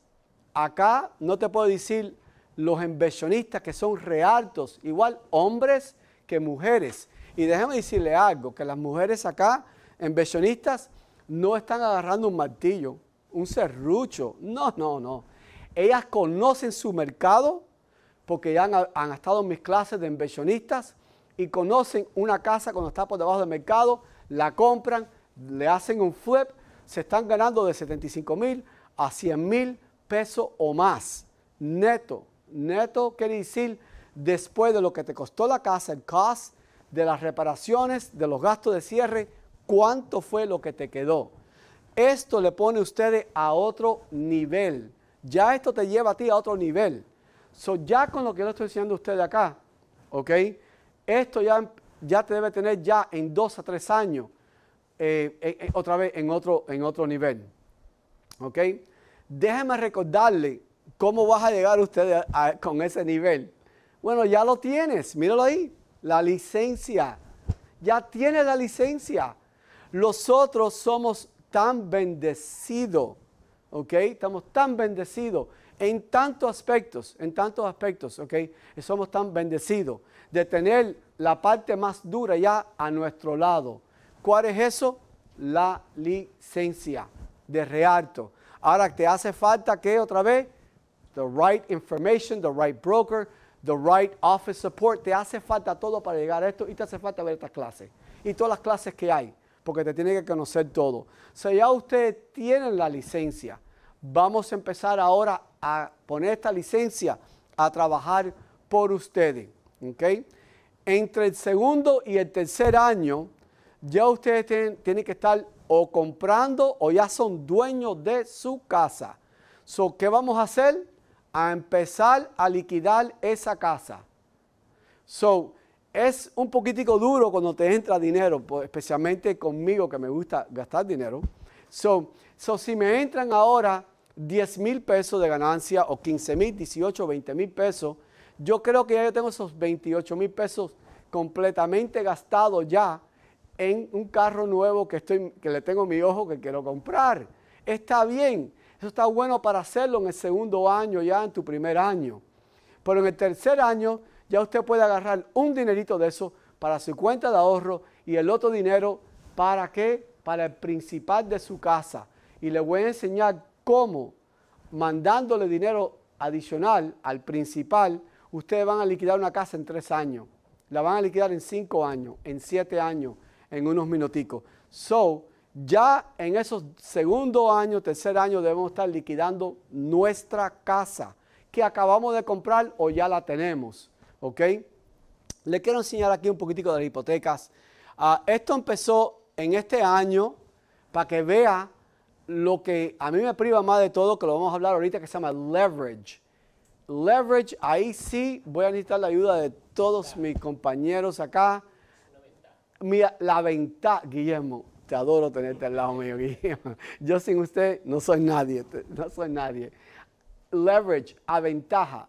acá no te puedo decir los inversionistas que son realtos, igual hombres que mujeres. Y déjame decirle algo, que las mujeres acá inversionistas no están agarrando un martillo, un serrucho. No, no, no. Ellas conocen su mercado porque ya han, estado en mis clases de inversionistas y conocen una casa cuando está por debajo del mercado, la compran, le hacen un flip, se están ganando de 75 mil a 100 mil pesos o más. Neto. Neto quiere decir después de lo que te costó la casa, el cost, de las reparaciones, de los gastos de cierre, ¿Cuánto fue lo que te quedó? Esto le pone a ustedes a otro nivel. Ya esto te lleva a ti a otro nivel. So, ya con lo que yo estoy diciendo a ustedes acá, ¿ok? Esto ya, ya te debe tener ya en dos a tres años, eh, eh, eh, otra vez en otro, en otro nivel. ¿Ok? Déjeme recordarle cómo vas a llegar ustedes con ese nivel. Bueno, ya lo tienes, míralo ahí, la licencia. Ya tiene la licencia. Nosotros somos tan bendecidos, ¿ok? Estamos tan bendecidos en tantos aspectos, en tantos aspectos, ¿ok? Somos tan bendecidos de tener la parte más dura ya a nuestro lado. ¿Cuál es eso? La licencia de rearto. Ahora te hace falta qué otra vez, the right information, the right broker, the right office support, te hace falta todo para llegar a esto y te hace falta ver estas clases y todas las clases que hay porque te tiene que conocer todo. O sea, ya ustedes tienen la licencia. Vamos a empezar ahora a poner esta licencia a trabajar por ustedes. ¿OK? Entre el segundo y el tercer año, ya ustedes tienen, que estar o comprando o ya son dueños de su casa. So, ¿Qué vamos a hacer? A empezar a liquidar esa casa. So, es un poquitico duro cuando te entra dinero, pues, especialmente conmigo que me gusta gastar dinero. So, si me entran ahora 10 mil pesos de ganancia o 15 mil, 18, 20 mil pesos, yo creo que ya yo tengo esos 28 mil pesos completamente gastados ya en un carro nuevo que, estoy, que le tengo mi ojo que quiero comprar. Está bien, eso está bueno para hacerlo en el segundo año, ya en tu primer año. Pero en el tercer año ya usted puede agarrar un dinerito de eso para su cuenta de ahorro y el otro dinero para qué? Para el principal de su casa. Y le voy a enseñar cómo, mandándole dinero adicional al principal, ustedes van a liquidar una casa en tres años. La van a liquidar en cinco años, en siete años, en unos minuticos. So, ya en esos segundo año, tercer año, debemos estar liquidando nuestra casa que acabamos de comprar o ya la tenemos. ¿ok? Le quiero enseñar aquí un poquitico de las hipotecas. Ah, esto empezó en este año para que vea lo que a mí me priva más de todo, que lo vamos a hablar ahorita, que se llama leverage. Leverage, ahí sí voy a necesitar la ayuda de todos mis compañeros acá. Mira, la ventaja, Guillermo, te adoro tenerte al lado mío, Guillermo. Yo sin usted no soy nadie, no soy nadie. Leverage, aventaja.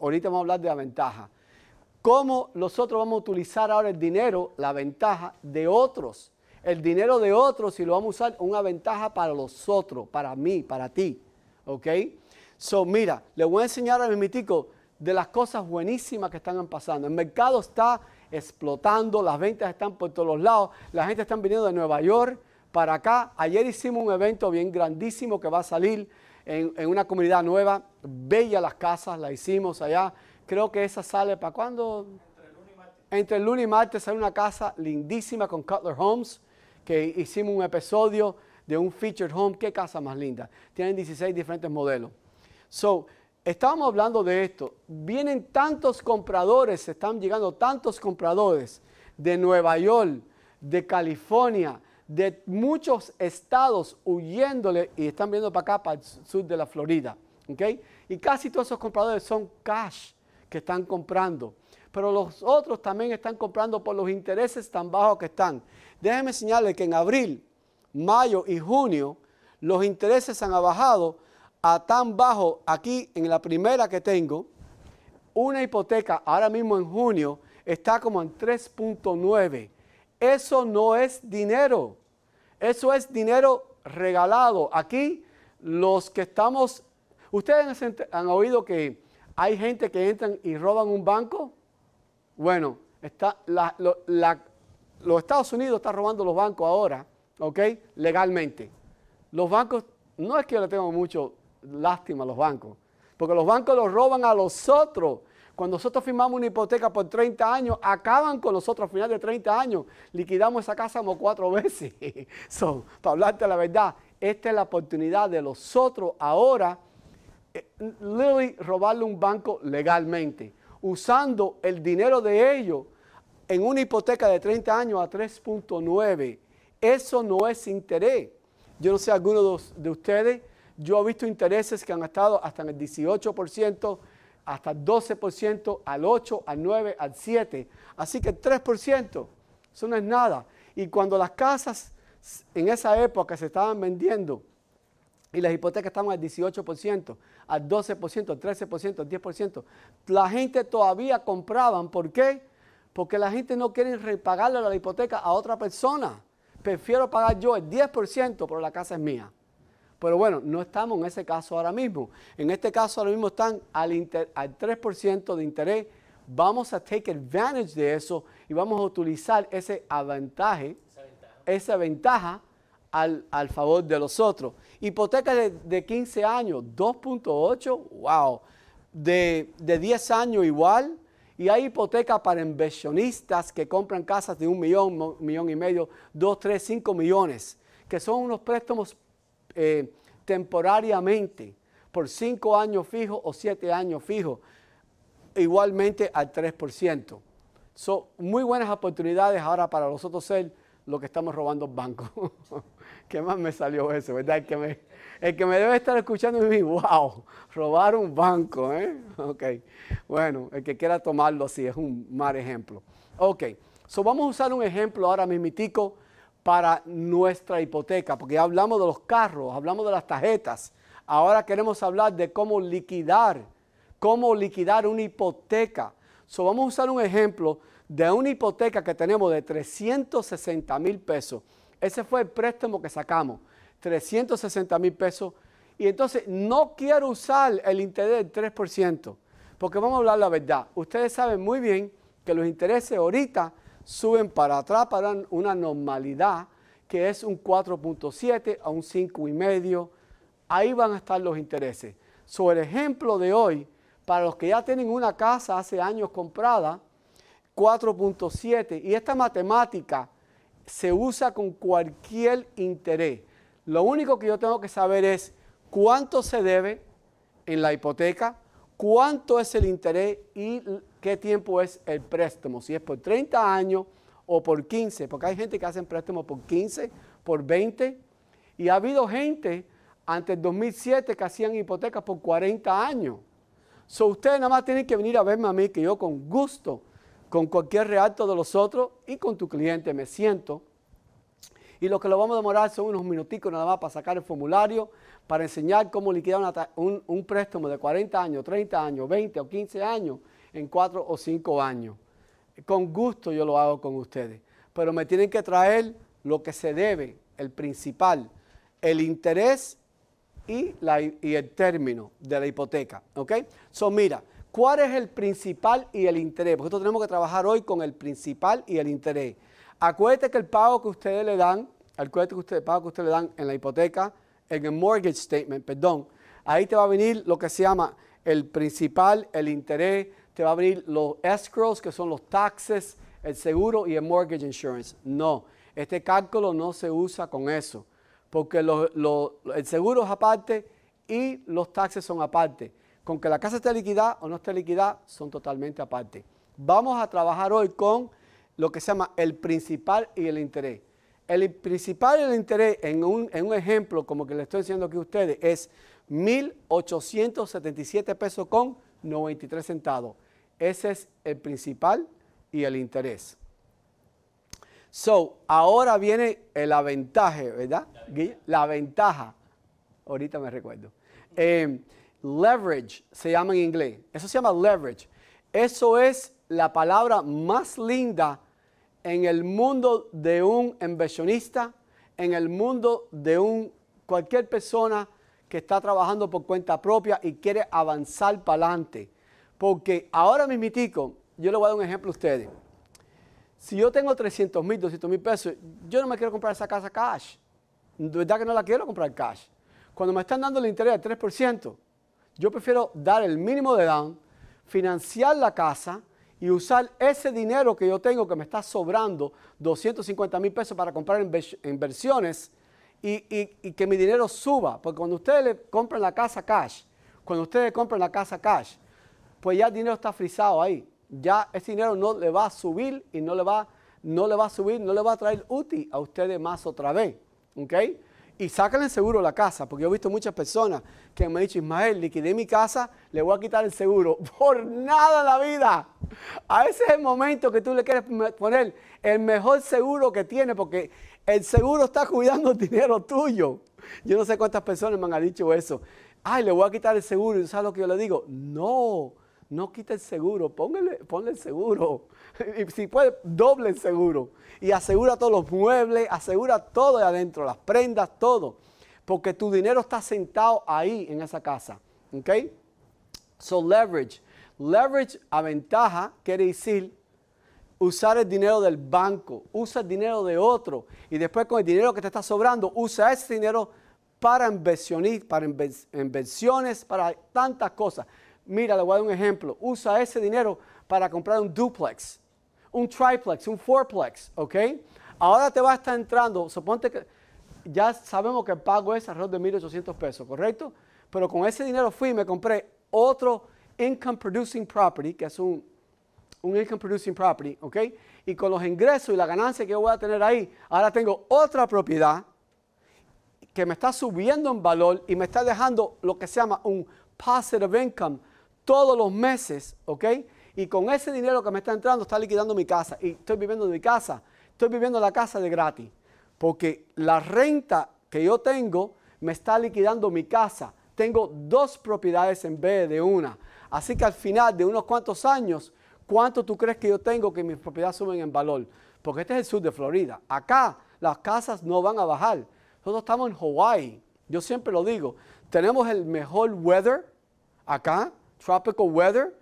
Ahorita vamos a hablar de aventaja cómo nosotros vamos a utilizar ahora el dinero, la ventaja de otros. El dinero de otros, si lo vamos a usar, una ventaja para los otros, para mí, para ti. ¿Ok? So, mira, le voy a enseñar a mi mitico de las cosas buenísimas que están pasando. El mercado está explotando, las ventas están por todos lados, la gente está viniendo de Nueva York para acá. Ayer hicimos un evento bien grandísimo que va a salir en, una comunidad nueva, bella las casas, la hicimos allá Creo que esa sale para cuando Entre el lunes y martes. Entre sale una casa lindísima con Cutler Homes, que hicimos un episodio de un featured home. Qué casa más linda. Tienen 16 diferentes modelos. So, estábamos hablando de esto. Vienen tantos compradores, están llegando tantos compradores de Nueva York, de California, de muchos estados huyéndole y están viendo para acá, para el sur de la Florida. ¿okay? Y casi todos esos compradores son cash que están comprando. Pero los otros también están comprando por los intereses tan bajos que están. Déjenme señalarles que en abril, mayo y junio los intereses han bajado a tan bajo. Aquí en la primera que tengo, una hipoteca ahora mismo en junio está como en 3.9. Eso no es dinero. Eso es dinero regalado. Aquí los que estamos, ustedes han oído que hay gente que entran y roban un banco. Bueno, los Estados Unidos están robando los bancos ahora, ¿ok? Legalmente. Los bancos, no es que yo le tenga mucho lástima a los bancos, porque los bancos los roban a los otros. Cuando nosotros firmamos una hipoteca por 30 años, acaban con nosotros al final de 30 años. Liquidamos esa casa como cuatro veces. para hablarte la verdad, esta es la oportunidad de los otros ahora Lily robarle un banco legalmente, usando el dinero de ellos en una hipoteca de 30 años a 3.9. Eso no es interés. Yo no sé, algunos de ustedes, yo he visto intereses que han estado hasta en el 18%, hasta el 12%, al 8%, al 9%, al 7%. Así que 3%, eso no es nada. Y cuando las casas en esa época se estaban vendiendo, y las hipotecas estaban al 18%, al 12%, al 13%, al 10%. La gente todavía compraban. ¿Por qué? Porque la gente no quiere repagarle la hipoteca a otra persona. Prefiero pagar yo el 10%, pero la casa es mía. Pero bueno, no estamos en ese caso ahora mismo. En este caso ahora mismo están al, 3% de interés. Vamos a take advantage de eso y vamos a utilizar ese avantaje, esa ventaja al, favor de los otros. Hipotecas de, 15 años, 2.8, wow. De, 10 años igual, y hay hipoteca para inversionistas que compran casas de un millón, millón y medio, dos, tres, cinco millones, que son unos préstamos eh, temporariamente por 5 años fijos o siete años fijos, igualmente al 3%. Son muy buenas oportunidades ahora para nosotros ser lo que estamos robando bancos. ¿Qué más me salió eso, verdad? El que me, el que me debe estar escuchando y dice, wow, robar un banco, ¿eh? Ok, bueno, el que quiera tomarlo así es un mal ejemplo. Ok, so vamos a usar un ejemplo ahora mismitico para nuestra hipoteca, porque ya hablamos de los carros, hablamos de las tarjetas. Ahora queremos hablar de cómo liquidar, cómo liquidar una hipoteca. So vamos a usar un ejemplo de una hipoteca que tenemos de 360 mil pesos ese fue el préstamo que sacamos, 360 mil pesos. Y entonces no quiero usar el interés del 3%, porque vamos a hablar la verdad. Ustedes saben muy bien que los intereses ahorita suben para atrás para una normalidad que es un 4.7 a un 5.5. Ahí van a estar los intereses. Sobre el ejemplo de hoy, para los que ya tienen una casa hace años comprada, 4.7. Y esta matemática se usa con cualquier interés. Lo único que yo tengo que saber es cuánto se debe en la hipoteca, cuánto es el interés y qué tiempo es el préstamo, si es por 30 años o por 15, porque hay gente que hace préstamo por 15, por 20, y ha habido gente antes del 2007 que hacían hipotecas por 40 años. So ustedes nada más tienen que venir a verme a mí, que yo con gusto con cualquier reacto de los otros y con tu cliente. Me siento. Y lo que lo vamos a demorar son unos minuticos nada más para sacar el formulario, para enseñar cómo liquidar un, un, préstamo de 40 años, 30 años, 20 o 15 años en 4 o 5 años. Con gusto yo lo hago con ustedes. Pero me tienen que traer lo que se debe, el principal, el interés y, y el término de la hipoteca. ¿Ok? Son mira. ¿Cuál es el principal y el interés? Porque nosotros tenemos que trabajar hoy con el principal y el interés. Acuérdate que el pago que ustedes le dan, acuérdate que ustedes el que ustedes le dan en la hipoteca, en el mortgage statement, perdón, ahí te va a venir lo que se llama el principal, el interés, te va a venir los escrows, que son los taxes, el seguro y el mortgage insurance. No, este cálculo no se usa con eso, porque el seguro es aparte y los taxes son aparte con que la casa esté liquidada o no esté liquidada son totalmente aparte. Vamos a trabajar hoy con lo que se llama el principal y el interés. El principal y el interés, en un, ejemplo como que le estoy diciendo aquí a ustedes, es 1.877 pesos con 93 centavos. Ese es el principal y el interés. So, ahora viene el aventaje, ¿verdad? La ventaja. La ventaja. Ahorita me recuerdo. Eh, leverage se llama en inglés. Eso se llama leverage. Eso es la palabra más linda en el mundo de un inversionista, en el mundo de un cualquier persona que está trabajando por cuenta propia y quiere avanzar para adelante. Porque ahora mismitico, yo le voy a dar un ejemplo a ustedes. Si yo tengo 300 mil, 200 mil pesos, yo no me quiero comprar esa casa cash. De verdad que no la quiero comprar cash. Cuando me están dando el interés del 3%, yo prefiero dar el mínimo de down, financiar la casa y usar ese dinero que yo tengo que me está sobrando, 250 mil pesos para comprar inversiones y, que mi dinero suba. Porque cuando ustedes le compran la casa cash, cuando ustedes compran la casa cash, pues ya el dinero está frisado ahí. Ya ese dinero no le va a subir y no le va, no le va a subir, no le va a traer útil a ustedes más otra vez. ¿Ok? y sácale el seguro a la casa, porque yo he visto muchas personas que me han dicho, Ismael, liquidé mi casa, le voy a quitar el seguro. Por nada la vida. A ese es el momento que tú le quieres poner el mejor seguro que tiene, porque el seguro está cuidando el dinero tuyo. Yo no sé cuántas personas me han dicho eso. Ay, le voy a quitar el seguro. ¿Y sabes lo que yo le digo? No, no quita el seguro, póngale, ponle el seguro. Y si puede, doble el seguro. Y asegura todos los muebles, asegura todo de adentro, las prendas, todo. Porque tu dinero está sentado ahí en esa casa. ¿Ok? So leverage. Leverage, a ventaja, quiere decir usar el dinero del banco. Usa el dinero de otro. Y después con el dinero que te está sobrando, usa ese dinero para para inversiones, para tantas cosas. Mira, le voy a dar un ejemplo. Usa ese dinero para comprar un duplex un triplex, un fourplex, ¿ok? Ahora te va a estar entrando, suponte que ya sabemos que el pago es alrededor de 1.800 pesos, ¿correcto? Pero con ese dinero fui y me compré otro income producing property, que es un, income producing property, ¿ok? Y con los ingresos y la ganancia que voy a tener ahí, ahora tengo otra propiedad que me está subiendo en valor y me está dejando lo que se llama un positive income todos los meses, ¿ok? y con ese dinero que me está entrando está liquidando mi casa y estoy viviendo en mi casa, estoy viviendo la casa de gratis, porque la renta que yo tengo me está liquidando mi casa. Tengo dos propiedades en vez de una. Así que al final de unos cuantos años, ¿cuánto tú crees que yo tengo que mis propiedades suben en valor? Porque este es el sur de Florida. Acá las casas no van a bajar. Nosotros estamos en Hawaii. Yo siempre lo digo. Tenemos el mejor weather acá, tropical weather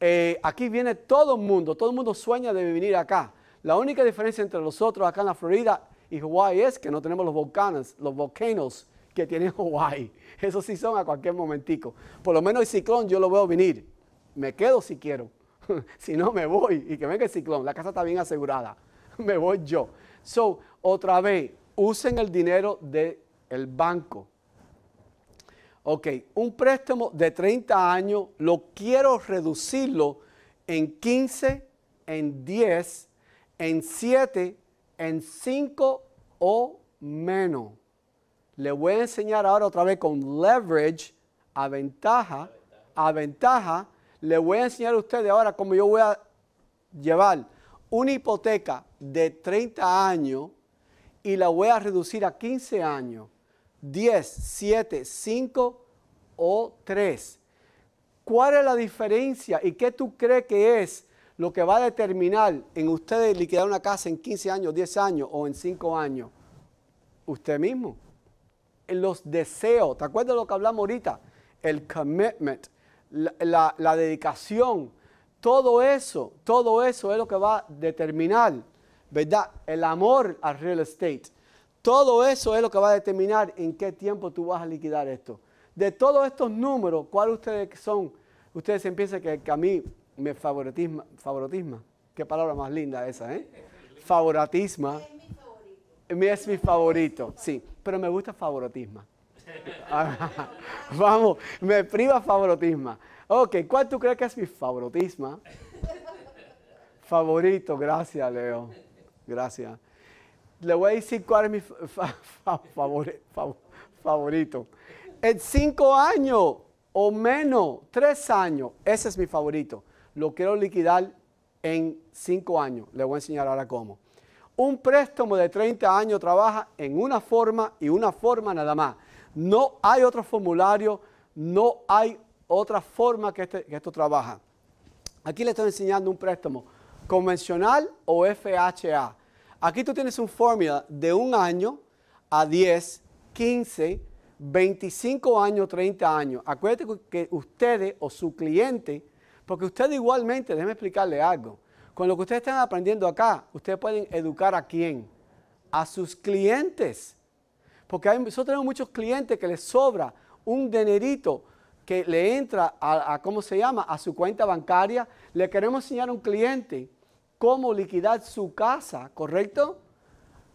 eh, aquí viene todo el mundo, todo el mundo sueña de venir acá. La única diferencia entre nosotros acá en la Florida y Hawái es que no tenemos los volcanes, los volcanos que tiene Hawaii. Eso sí son a cualquier momentico. Por lo menos el ciclón yo lo veo venir. Me quedo si quiero. si no, me voy y que venga el ciclón. La casa está bien asegurada. me voy yo. So, otra vez, usen el dinero del banco ok, un préstamo de 30 años lo quiero reducirlo en 15, en 10, en 7, en 5 o menos. Le voy a enseñar ahora otra vez con leverage, a ventaja, a ventaja. Le voy a enseñar a ustedes ahora cómo yo voy a llevar una hipoteca de 30 años y la voy a reducir a 15 años 10, 7, 5 o 3. ¿Cuál es la diferencia y qué tú crees que es lo que va a determinar en ustedes liquidar una casa en 15 años, 10 años o en 5 años? Usted mismo. Los deseos. ¿Te acuerdas de lo que hablamos ahorita? El commitment, la, la dedicación. Todo eso, todo eso es lo que va a determinar, ¿verdad? El amor al real estate. Todo eso es lo que va a determinar en qué tiempo tú vas a liquidar esto. De todos estos números, ¿cuál ustedes son? Ustedes empiezan que, a mí me favoritisma, favoritismo, Qué palabra más linda esa, ¿eh? Favoritisma. Es mi, es mi favorito, sí, pero me gusta favoritisma. Vamos, me priva favoritisma. Ok, ¿cuál tú crees que es mi favoritisma? Favorito, gracias Leo, gracias. Le voy a decir cuál es mi favorito. En cinco años o menos, tres años, ese es mi favorito. Lo quiero liquidar en cinco años. Le voy a enseñar ahora cómo. Un préstamo de 30 años trabaja en una forma y una forma nada más. No hay otro formulario, no hay otra forma que este, esto trabaja. Aquí le estoy enseñando un préstamo convencional o FHA. Aquí tú tienes un fórmula de un año a 10, 15, 25 años, 30 años. Acuérdate que ustedes o su cliente, porque ustedes igualmente, déjeme explicarle algo, con lo que ustedes están aprendiendo acá, ustedes pueden educar a quién? A sus clientes. Porque nosotros tenemos muchos clientes que les sobra un dinerito que le entra a, a, ¿cómo se llama? A su cuenta bancaria. Le queremos enseñar a un cliente cómo liquidar su casa, ¿correcto?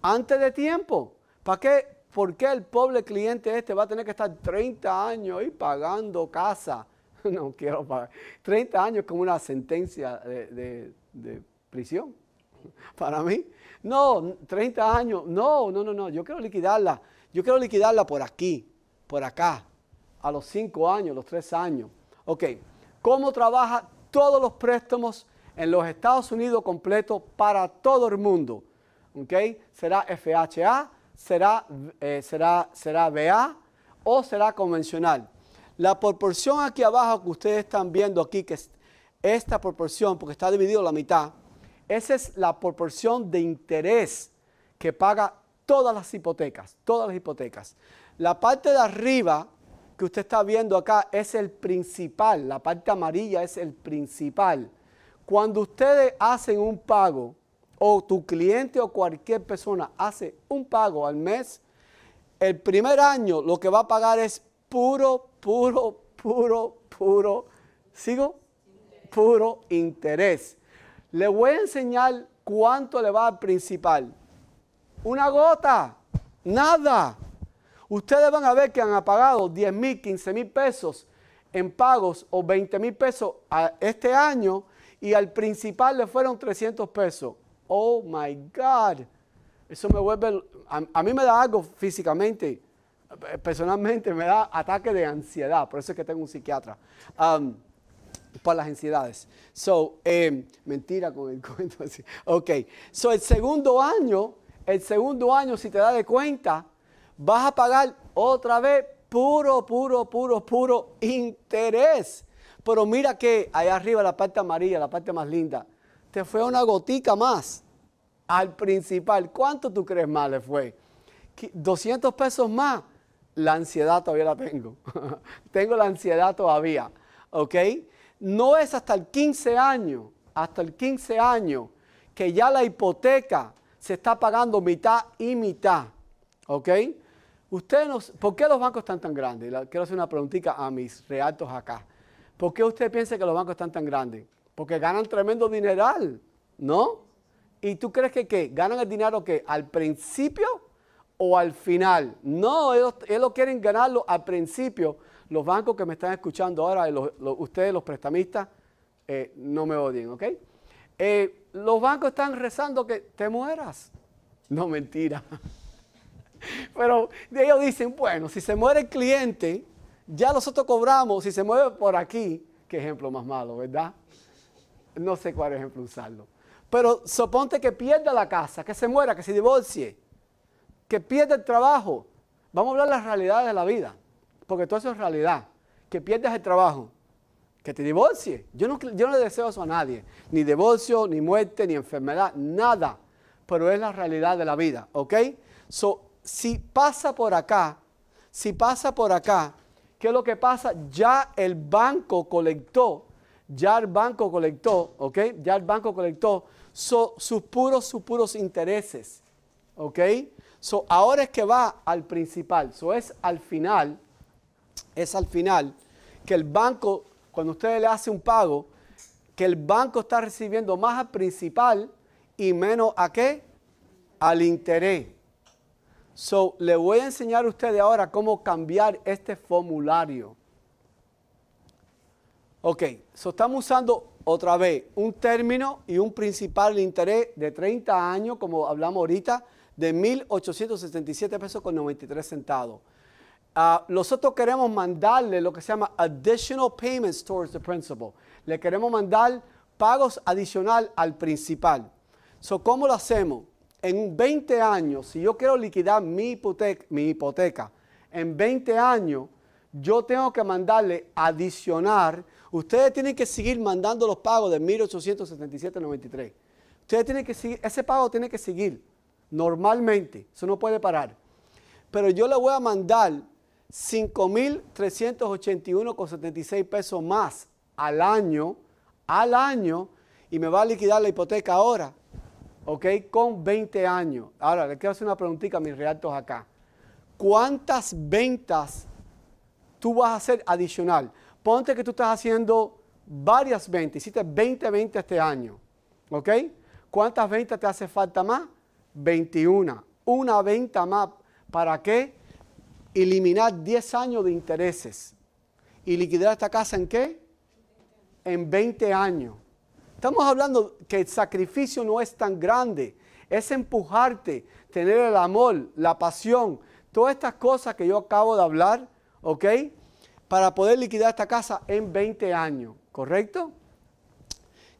Antes de tiempo. ¿Para qué? ¿Por qué el pobre cliente este va a tener que estar 30 años ahí pagando casa? no quiero pagar. 30 años como una sentencia de, de prisión para mí. No, 30 años. No, no, no, no. Yo quiero liquidarla. Yo quiero liquidarla por aquí, por acá, a los 5 años, los 3 años. Ok. ¿Cómo trabaja todos los préstamos en los Estados Unidos completo para todo el mundo. ¿OK? Será FHA, será, eh, BA o será convencional. La proporción aquí abajo que ustedes están viendo aquí, que es esta proporción, porque está dividido la mitad, esa es la proporción de interés que paga todas las hipotecas, todas las hipotecas. La parte de arriba que usted está viendo acá es el principal, la parte amarilla es el principal. Cuando ustedes hacen un pago, o tu cliente o cualquier persona hace un pago al mes, el primer año lo que va a pagar es puro, puro, puro, puro, ¿sigo? Puro interés. Le voy a enseñar cuánto le va al principal. Una gota, nada. Ustedes van a ver que han pagado 10 mil, 15 mil pesos en pagos o 20 mil pesos este año y al principal le fueron 300 pesos. Oh my God. Eso me vuelve, a, mí me da algo físicamente, eh, personalmente me da ataque de ansiedad, por eso es que tengo un psiquiatra, um, por las ansiedades. So, em, mentira con el cuento así. Ok, so el segundo año, el segundo año, si te das de cuenta, vas a pagar otra vez puro, puro, puro, puro interés. Pero mira que allá arriba la parte amarilla, la parte más linda, te fue una gotica más al principal. ¿Cuánto tú crees más le fue? 200 pesos más. La ansiedad todavía la tengo. tengo la ansiedad todavía. ¿Ok? No es hasta el 15 años, hasta el 15 año, que ya la hipoteca se está pagando mitad y mitad. ¿Ok? Ustedes ¿Por qué los bancos están tan grandes? Quiero hacer una preguntita a mis realtos acá. ¿Por qué usted piensa que los bancos están tan grandes? Porque ganan tremendo dineral, ¿no? ¿Y tú crees que qué? ¿Ganan el dinero qué? ¿Al principio o al final? No, ellos, quieren ganarlo al principio. Los bancos que me están escuchando ahora, ustedes los prestamistas, eh, no me odien, ¿ok? Eh, los bancos están rezando que te mueras. No, mentira. Pero ellos dicen, bueno, si se muere el cliente, ya nosotros cobramos, si se mueve por aquí, qué ejemplo más malo, ¿verdad? No sé cuál ejemplo usarlo. Pero suponte que pierda la casa, que se muera, que se divorcie, que pierda el trabajo. Vamos a hablar de las realidades de la vida, porque todo eso es realidad. Que pierdas el trabajo, que te divorcie. Yo no, yo le deseo eso a nadie, ni divorcio, ni muerte, ni enfermedad, nada. Pero es la realidad de la vida, ¿ok? So, si pasa por acá, si pasa por acá, ¿Qué es lo que pasa? Ya el banco colectó, ya el banco colectó, ¿ok? Ya el banco colectó sus puros, sus puros intereses, ¿ok? So, ahora es que va al principal, so es al final, es al final que el banco, cuando usted le hace un pago, que el banco está recibiendo más al principal y menos a qué? Al interés. So, le voy a enseñar a ustedes ahora cómo cambiar este formulario. Ok, so estamos usando otra vez un término y un principal de interés de 30 años, como hablamos ahorita, de 1.867 pesos con 93 centavos. Ah, nosotros queremos mandarle lo que se llama additional payments towards the principal. Le queremos mandar pagos adicional al principal. So, ¿cómo lo hacemos? en 20 años, si yo quiero liquidar mi hipoteca, mi hipoteca, en 20 años, yo tengo que mandarle adicionar. Ustedes tienen que seguir mandando los pagos de 1877.93. Ustedes tienen que seguir, ese pago tiene que seguir normalmente, eso no puede parar. Pero yo le voy a mandar 5.381,76 pesos más al año, al año, y me va a liquidar la hipoteca ahora ¿ok? Con 20 años. Ahora, le quiero hacer una preguntita a mis reactos acá. ¿Cuántas ventas tú vas a hacer adicional? Ponte que tú estás haciendo varias ventas, hiciste 20 ventas este año, ¿ok? ¿Cuántas ventas te hace falta más? 21. Una venta más, ¿para qué? Eliminar 10 años de intereses y liquidar esta casa en qué? En 20 años. Estamos hablando que el sacrificio no es tan grande, es empujarte, tener el amor, la pasión, todas estas cosas que yo acabo de hablar, ¿ok? Para poder liquidar esta casa en 20 años, ¿correcto?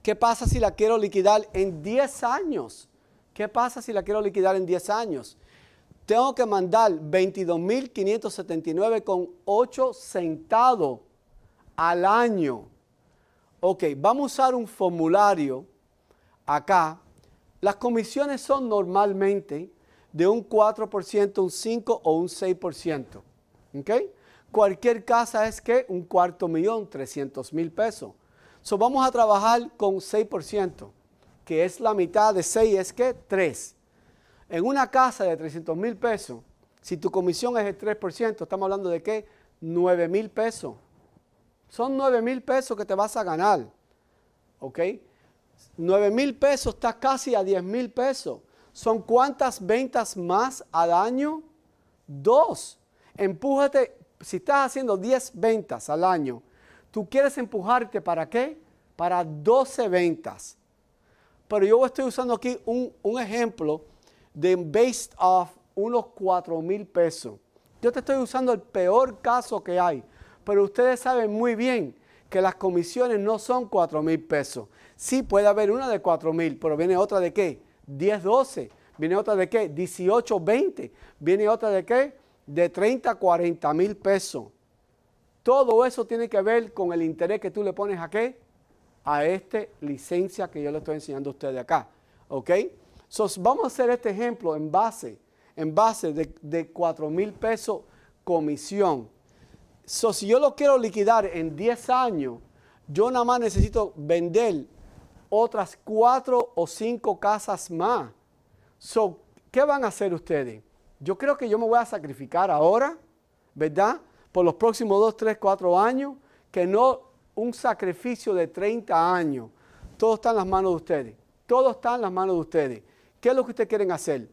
¿Qué pasa si la quiero liquidar en 10 años? ¿Qué pasa si la quiero liquidar en 10 años? Tengo que mandar 8 centavos al año ok, vamos a usar un formulario acá. Las comisiones son normalmente de un 4%, un 5 o un 6%. ¿Ok? Cualquier casa es que un cuarto millón, 300 mil pesos. So vamos a trabajar con 6%, que es la mitad de 6, es que 3. En una casa de 300 mil pesos, si tu comisión es el 3%, estamos hablando de que 9 mil pesos son 9 mil pesos que te vas a ganar. ¿Ok? 9 mil pesos está casi a 10 mil pesos. ¿Son cuántas ventas más al año? Dos. Empújate, si estás haciendo 10 ventas al año, tú quieres empujarte para qué? Para 12 ventas. Pero yo estoy usando aquí un, ejemplo de based off unos 4 mil pesos. Yo te estoy usando el peor caso que hay, pero ustedes saben muy bien que las comisiones no son 4 mil pesos. Sí puede haber una de 4 mil, pero viene otra de qué? 10, 12. Viene otra de qué? 18, 20. Viene otra de qué? De 30, 40 mil pesos. Todo eso tiene que ver con el interés que tú le pones a qué? A esta licencia que yo le estoy enseñando a ustedes acá. ¿Ok? vamos a hacer este ejemplo en base, en base de, de 4 mil pesos comisión. So, si yo lo quiero liquidar en 10 años, yo nada más necesito vender otras 4 o 5 casas más. So, ¿qué van a hacer ustedes? Yo creo que yo me voy a sacrificar ahora, ¿verdad? Por los próximos 2, 3, 4 años, que no un sacrificio de 30 años. Todo está en las manos de ustedes. Todo está en las manos de ustedes. ¿Qué es lo que ustedes quieren hacer?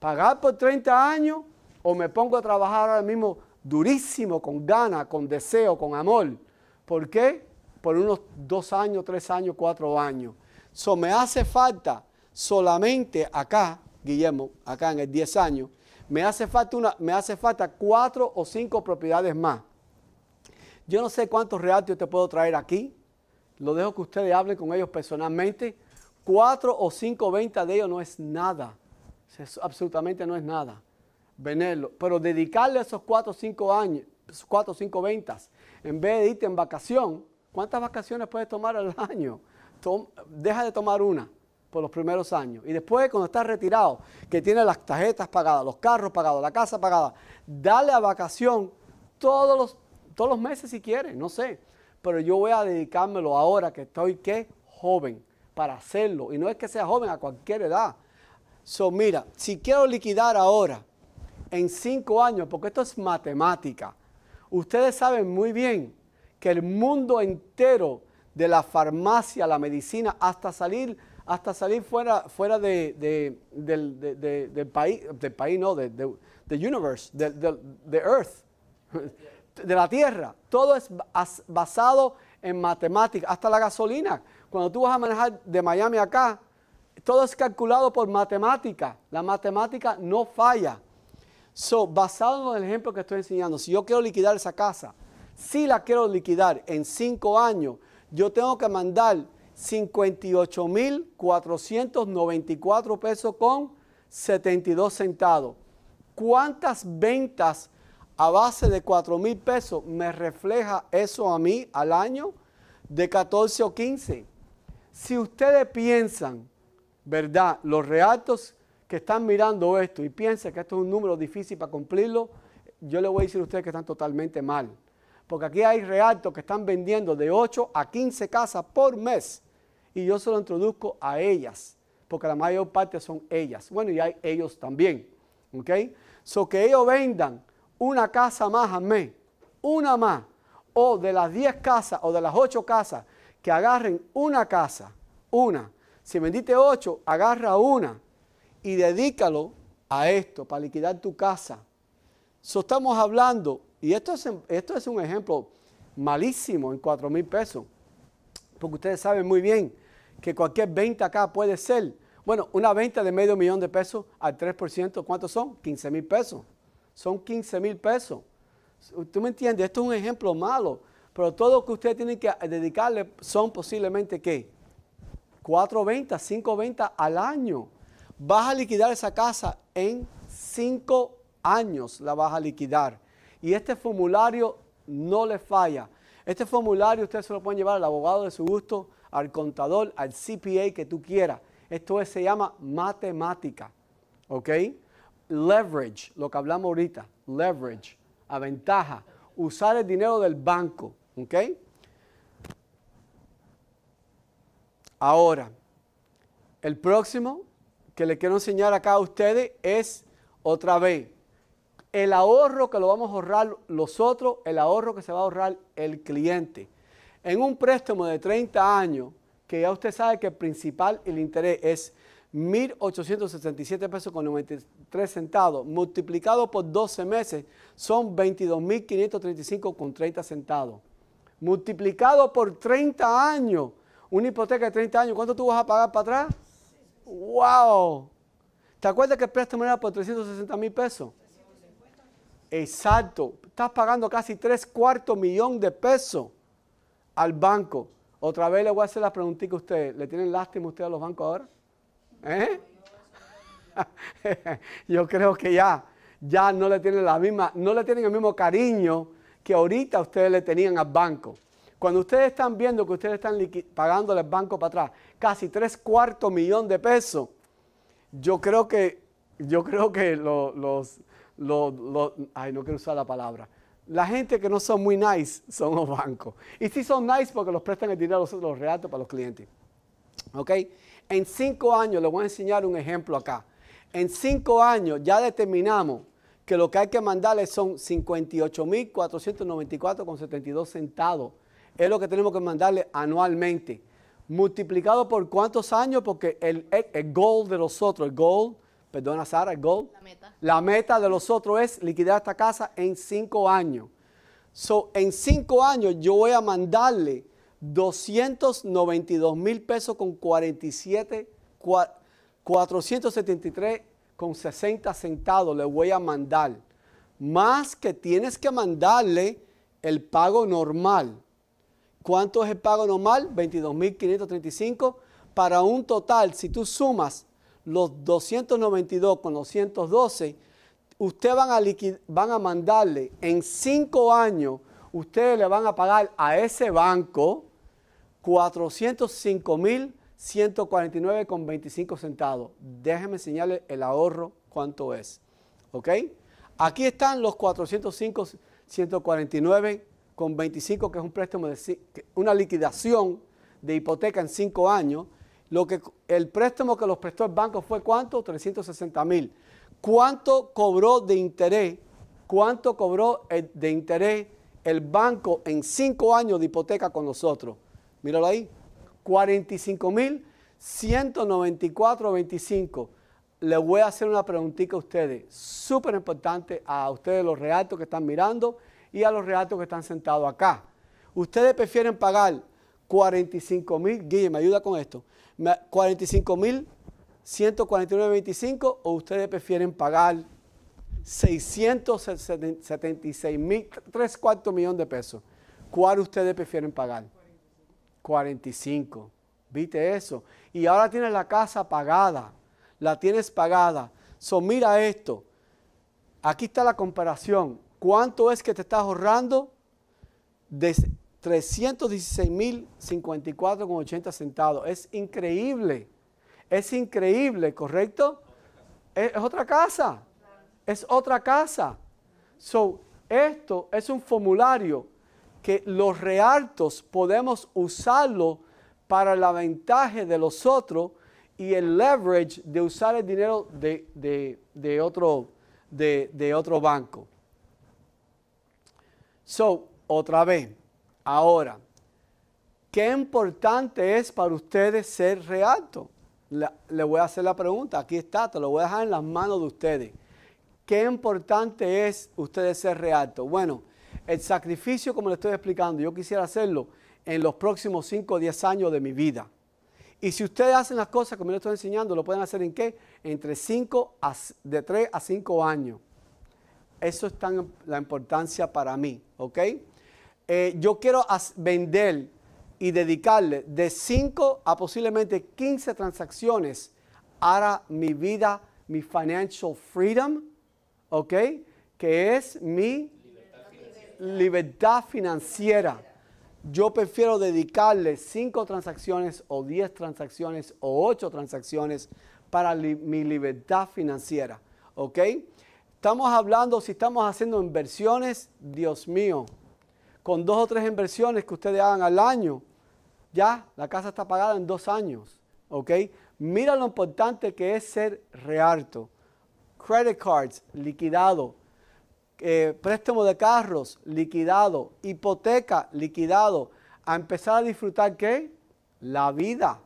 ¿Pagar por 30 años o me pongo a trabajar ahora mismo durísimo, con gana, con deseo, con amor. ¿Por qué? Por unos dos años, tres años, cuatro años. So, me hace falta solamente acá, Guillermo, acá en el 10 años, me hace, falta una, me hace falta cuatro o cinco propiedades más. Yo no sé cuántos reales te puedo traer aquí. Lo dejo que ustedes hablen con ellos personalmente. Cuatro o cinco ventas de ellos no es nada. absolutamente no es nada venerlo, Pero dedicarle esos 4 o 5 años, 4 o cinco ventas, en vez de irte en vacación, ¿cuántas vacaciones puedes tomar al año? deja de tomar una por los primeros años. Y después, cuando estás retirado, que tienes las tarjetas pagadas, los carros pagados, la casa pagada, dale a vacación todos los, todos los meses si quieres, no sé. Pero yo voy a dedicármelo ahora que estoy, ¿qué? Joven, para hacerlo. Y no es que sea joven a cualquier edad. So, mira, si quiero liquidar ahora, en cinco años, porque esto es matemática. Ustedes saben muy bien que el mundo entero de la farmacia, la medicina, hasta salir, hasta salir fuera, fuera del, país, del país no, de, universe, de earth, de la tierra. Todo es basado en matemática. hasta la gasolina. Cuando tú vas a manejar de Miami acá, todo es calculado por matemática. La matemática no falla. So, basado en el ejemplo que estoy enseñando, si yo quiero liquidar esa casa, si la quiero liquidar en cinco años, yo tengo que mandar 58.494 pesos con 72 centavos. ¿Cuántas ventas a base de 4 mil pesos me refleja eso a mí al año? De 14 o 15. Si ustedes piensan, ¿verdad? Los reatos que están mirando esto y piensen que esto es un número difícil para cumplirlo, yo les voy a decir a ustedes que están totalmente mal. Porque aquí hay reactos que están vendiendo de 8 a 15 casas por mes. Y yo se lo introduzco a ellas, porque la mayor parte son ellas. Bueno, y hay ellos también. ¿Ok? So que ellos vendan una casa más a mes, una más, o de las 10 casas o de las 8 casas, que agarren una casa, una. Si vendiste 8, agarra una y dedícalo a esto, para liquidar tu casa. So estamos hablando, y esto es, esto es un ejemplo malísimo en 4 mil pesos, porque ustedes saben muy bien que cualquier venta acá puede ser, bueno, una venta de medio millón de pesos al 3%, ¿cuántos son? 15 mil pesos. Son 15 mil pesos. ¿Tú me entiendes? Esto es un ejemplo malo, pero todo lo que ustedes tienen que dedicarle son posiblemente, ¿qué? 4 ventas, 5 ventas al año vas a liquidar esa casa en cinco años, la vas a liquidar. Y este formulario no le falla. Este formulario ustedes se lo pueden llevar al abogado de su gusto, al contador, al CPA que tú quieras. Esto se llama matemática, ¿ok? Leverage, lo que hablamos ahorita, leverage, ventaja usar el dinero del banco, ¿ok? Ahora, el próximo que le quiero enseñar acá a ustedes es otra vez el ahorro que lo vamos a ahorrar nosotros, el ahorro que se va a ahorrar el cliente. En un préstamo de 30 años, que ya usted sabe que el principal y el interés es 1.867 pesos con 93 centavos, multiplicado por 12 meses, son 22.535 con 30 centavos. Multiplicado por 30 años, una hipoteca de 30 años, ¿cuánto tú vas a pagar para atrás? ¡Wow! ¿Te acuerdas que el préstamo era por 360 mil pesos? Exacto. Estás pagando casi tres cuartos millón de pesos al banco. Otra vez le voy a hacer la preguntita a ustedes. ¿Le tienen lástima ustedes a los bancos ahora? ¿Eh? Yo creo que ya, ya no le tienen la misma, no le tienen el mismo cariño que ahorita ustedes le tenían al banco. Cuando ustedes están viendo que ustedes están pagándole el banco para atrás casi tres cuartos millón de pesos, yo creo que, yo creo que los, ay, no quiero usar la palabra. La gente que no son muy nice son los bancos. Y sí son nice porque los prestan el dinero a los reatos para los clientes. ¿Ok? En cinco años, les voy a enseñar un ejemplo acá. En cinco años ya determinamos que lo que hay que mandarles son 58.494,72 centavos es lo que tenemos que mandarle anualmente. Multiplicado por cuántos años, porque el, goal de otros, el goal, perdona Sara, el goal. La meta. La meta de otros es liquidar esta casa en cinco años. So, en cinco años yo voy a mandarle 292 mil pesos con 47, 473 con 60 centavos le voy a mandar. Más que tienes que mandarle el pago normal. ¿Cuánto es el pago normal? 22.535 para un total, si tú sumas los 292 con los 112, usted van a, van a mandarle en cinco años, ustedes le van a pagar a ese banco 405.149,25 centavos. Déjeme enseñarle el ahorro cuánto es. ¿Ok? Aquí están los 405.149 con 25, que es un préstamo de una liquidación de hipoteca en 5 años, lo que, el préstamo que los prestó el banco fue cuánto? 360 mil. ¿Cuánto cobró de interés? ¿Cuánto cobró eh, de interés el banco en 5 años de hipoteca con nosotros? Míralo ahí. 45 mil 194.25. Les voy a hacer una preguntita a ustedes, súper importante a ustedes los reactos que están mirando y a los reatos que están sentados acá. Ustedes prefieren pagar 45 mil, Guille, me ayuda con esto, 45 mil 149.25 o ustedes prefieren pagar 676 mil, tres cuartos millones de pesos. ¿Cuál ustedes prefieren pagar? 45. ¿Viste eso? Y ahora tienes la casa pagada. La tienes pagada. So, mira esto. Aquí está la comparación. ¿Cuánto es que te estás ahorrando? De 316.054,80 centavos. Es increíble. Es increíble, ¿correcto? Es, otra casa. Es otra casa. So, esto es un formulario que los realtos podemos usarlo para la ventaja de los otros y el leverage de usar el dinero de, otro, de otro banco. So, otra vez, ahora, ¿qué importante es para ustedes ser realto? Le, voy a hacer la pregunta, aquí está, te lo voy a dejar en las manos de ustedes. ¿Qué importante es ustedes ser realto? Bueno, el sacrificio, como le estoy explicando, yo quisiera hacerlo en los próximos 5 o 10 años de mi vida. Y si ustedes hacen las cosas como yo les estoy enseñando, lo pueden hacer en qué? Entre 5 de 3 a 5 años eso es tan la importancia para mí, ¿ok? Eh, yo quiero vender y dedicarle de 5 a posiblemente 15 transacciones para mi vida, mi financial freedom, ¿ok? Que es mi libertad financiera. Yo prefiero dedicarle 5 transacciones o 10 transacciones o 8 transacciones para mi libertad financiera, ¿ok? Estamos hablando, si estamos haciendo inversiones, Dios mío, con dos o tres inversiones que ustedes hagan al año, ya la casa está pagada en dos años, ¿ok? Mira lo importante que es ser rearto. Credit cards, liquidado. Eh, préstamo de carros, liquidado. Hipoteca, liquidado. A empezar a disfrutar qué? La vida.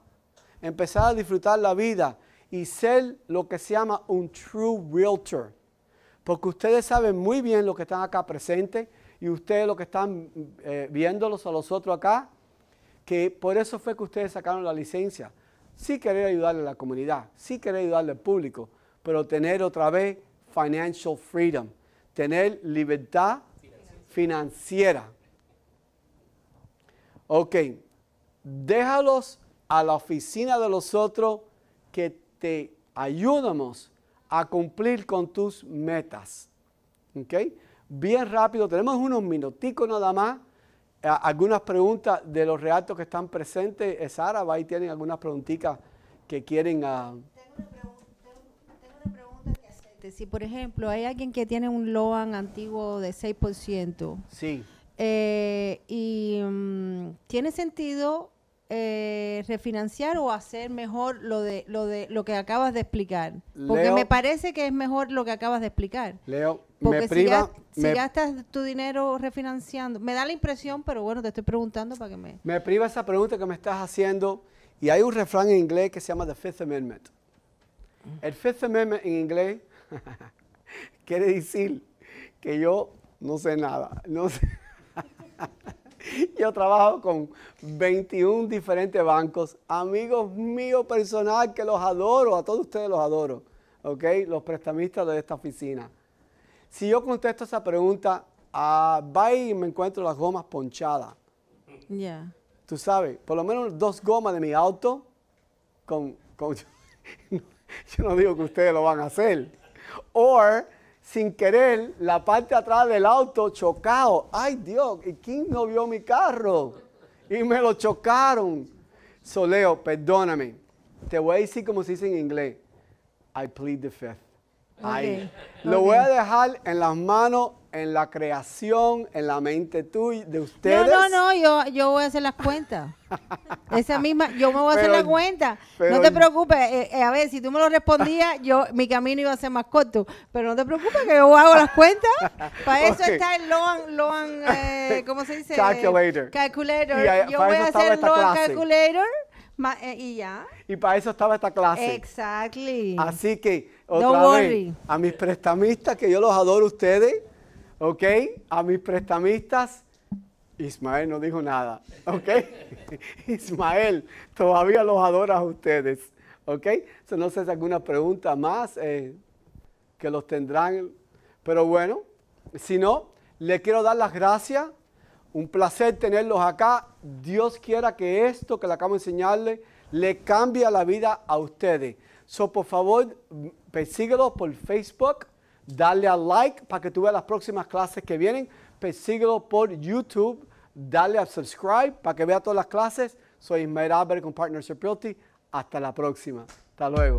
Empezar a disfrutar la vida y ser lo que se llama un true realtor porque ustedes saben muy bien lo que están acá presentes y ustedes lo que están eh, viéndolos a los otros acá, que por eso fue que ustedes sacaron la licencia. Sí querer ayudarle a la comunidad, sí querer ayudarle al público, pero tener otra vez financial freedom, tener libertad financiera. Ok, déjalos a la oficina de los otros que te ayudamos a cumplir con tus metas. ¿Ok? Bien rápido, tenemos unos minuticos nada más. algunas preguntas de los reactos que están presentes. es eh, Sara, ahí tienen algunas preguntitas que quieren... Uh, si por ejemplo hay alguien que tiene un loan antiguo de 6%, sí. Eh, y mm, tiene sentido eh, refinanciar o hacer mejor lo de lo de lo que acabas de explicar? Porque me parece que es mejor lo que acabas de explicar. Leo, Porque si, ya estás tu dinero refinanciando, me da la impresión, pero bueno, te estoy preguntando para que me. Me priva esa pregunta que me estás haciendo y hay un refrán en inglés que se llama the Fifth Amendment. El Fifth Amendment en inglés quiere decir que yo no sé nada, no sé. Yo trabajo con 21 diferentes bancos, amigos míos personal que los adoro, a todos ustedes los adoro, ¿ok? Los prestamistas de esta oficina. Si yo contesto esa pregunta, a va y me encuentro las gomas ponchadas. Ya. Tú sabes, por lo menos dos gomas de mi auto con, con yo no digo que ustedes lo van a hacer. O sin querer la parte atrás del auto chocado. Ay Dios, ¿y quién no vio mi carro? Y me lo chocaron. Soleo, perdóname. Te voy a decir como se dice en inglés. I plead the fifth. Lo voy a dejar en las manos en la creación, en la mente tuya, de ustedes. No, no, no, yo, yo voy a hacer las cuentas. Esa misma, yo me voy a hacer las cuentas. No te preocupes, eh, eh, a ver, si tú me lo respondías, yo mi camino iba a ser más corto. Pero no te preocupes que yo hago las cuentas. Para eso está el Loan, Loan eh, ¿cómo se dice? Calculator. Calculator. yo voy a hacer el Loan Calculator y ya. Y para eso estaba esta clase. Exactly. Así que, otra vez, a mis prestamistas, que yo los adoro a ustedes ¿ok? A mis prestamistas, Ismael no dijo nada, ¿ok? Ismael, todavía los adora a ustedes, ¿ok? So, no sé si alguna pregunta más eh, que los tendrán, pero bueno, si no, le quiero dar las gracias. Un placer tenerlos acá. Dios quiera que esto que le acabo de enseñarle le cambie la vida a ustedes. So, por favor, persíguelos por Facebook Dale a like para que tú veas las próximas clases que vienen. Persíguelo por YouTube. Dale a subscribe para que veas todas las clases. Soy Ismael Albert con Partnership Realty. Hasta la próxima. Hasta luego.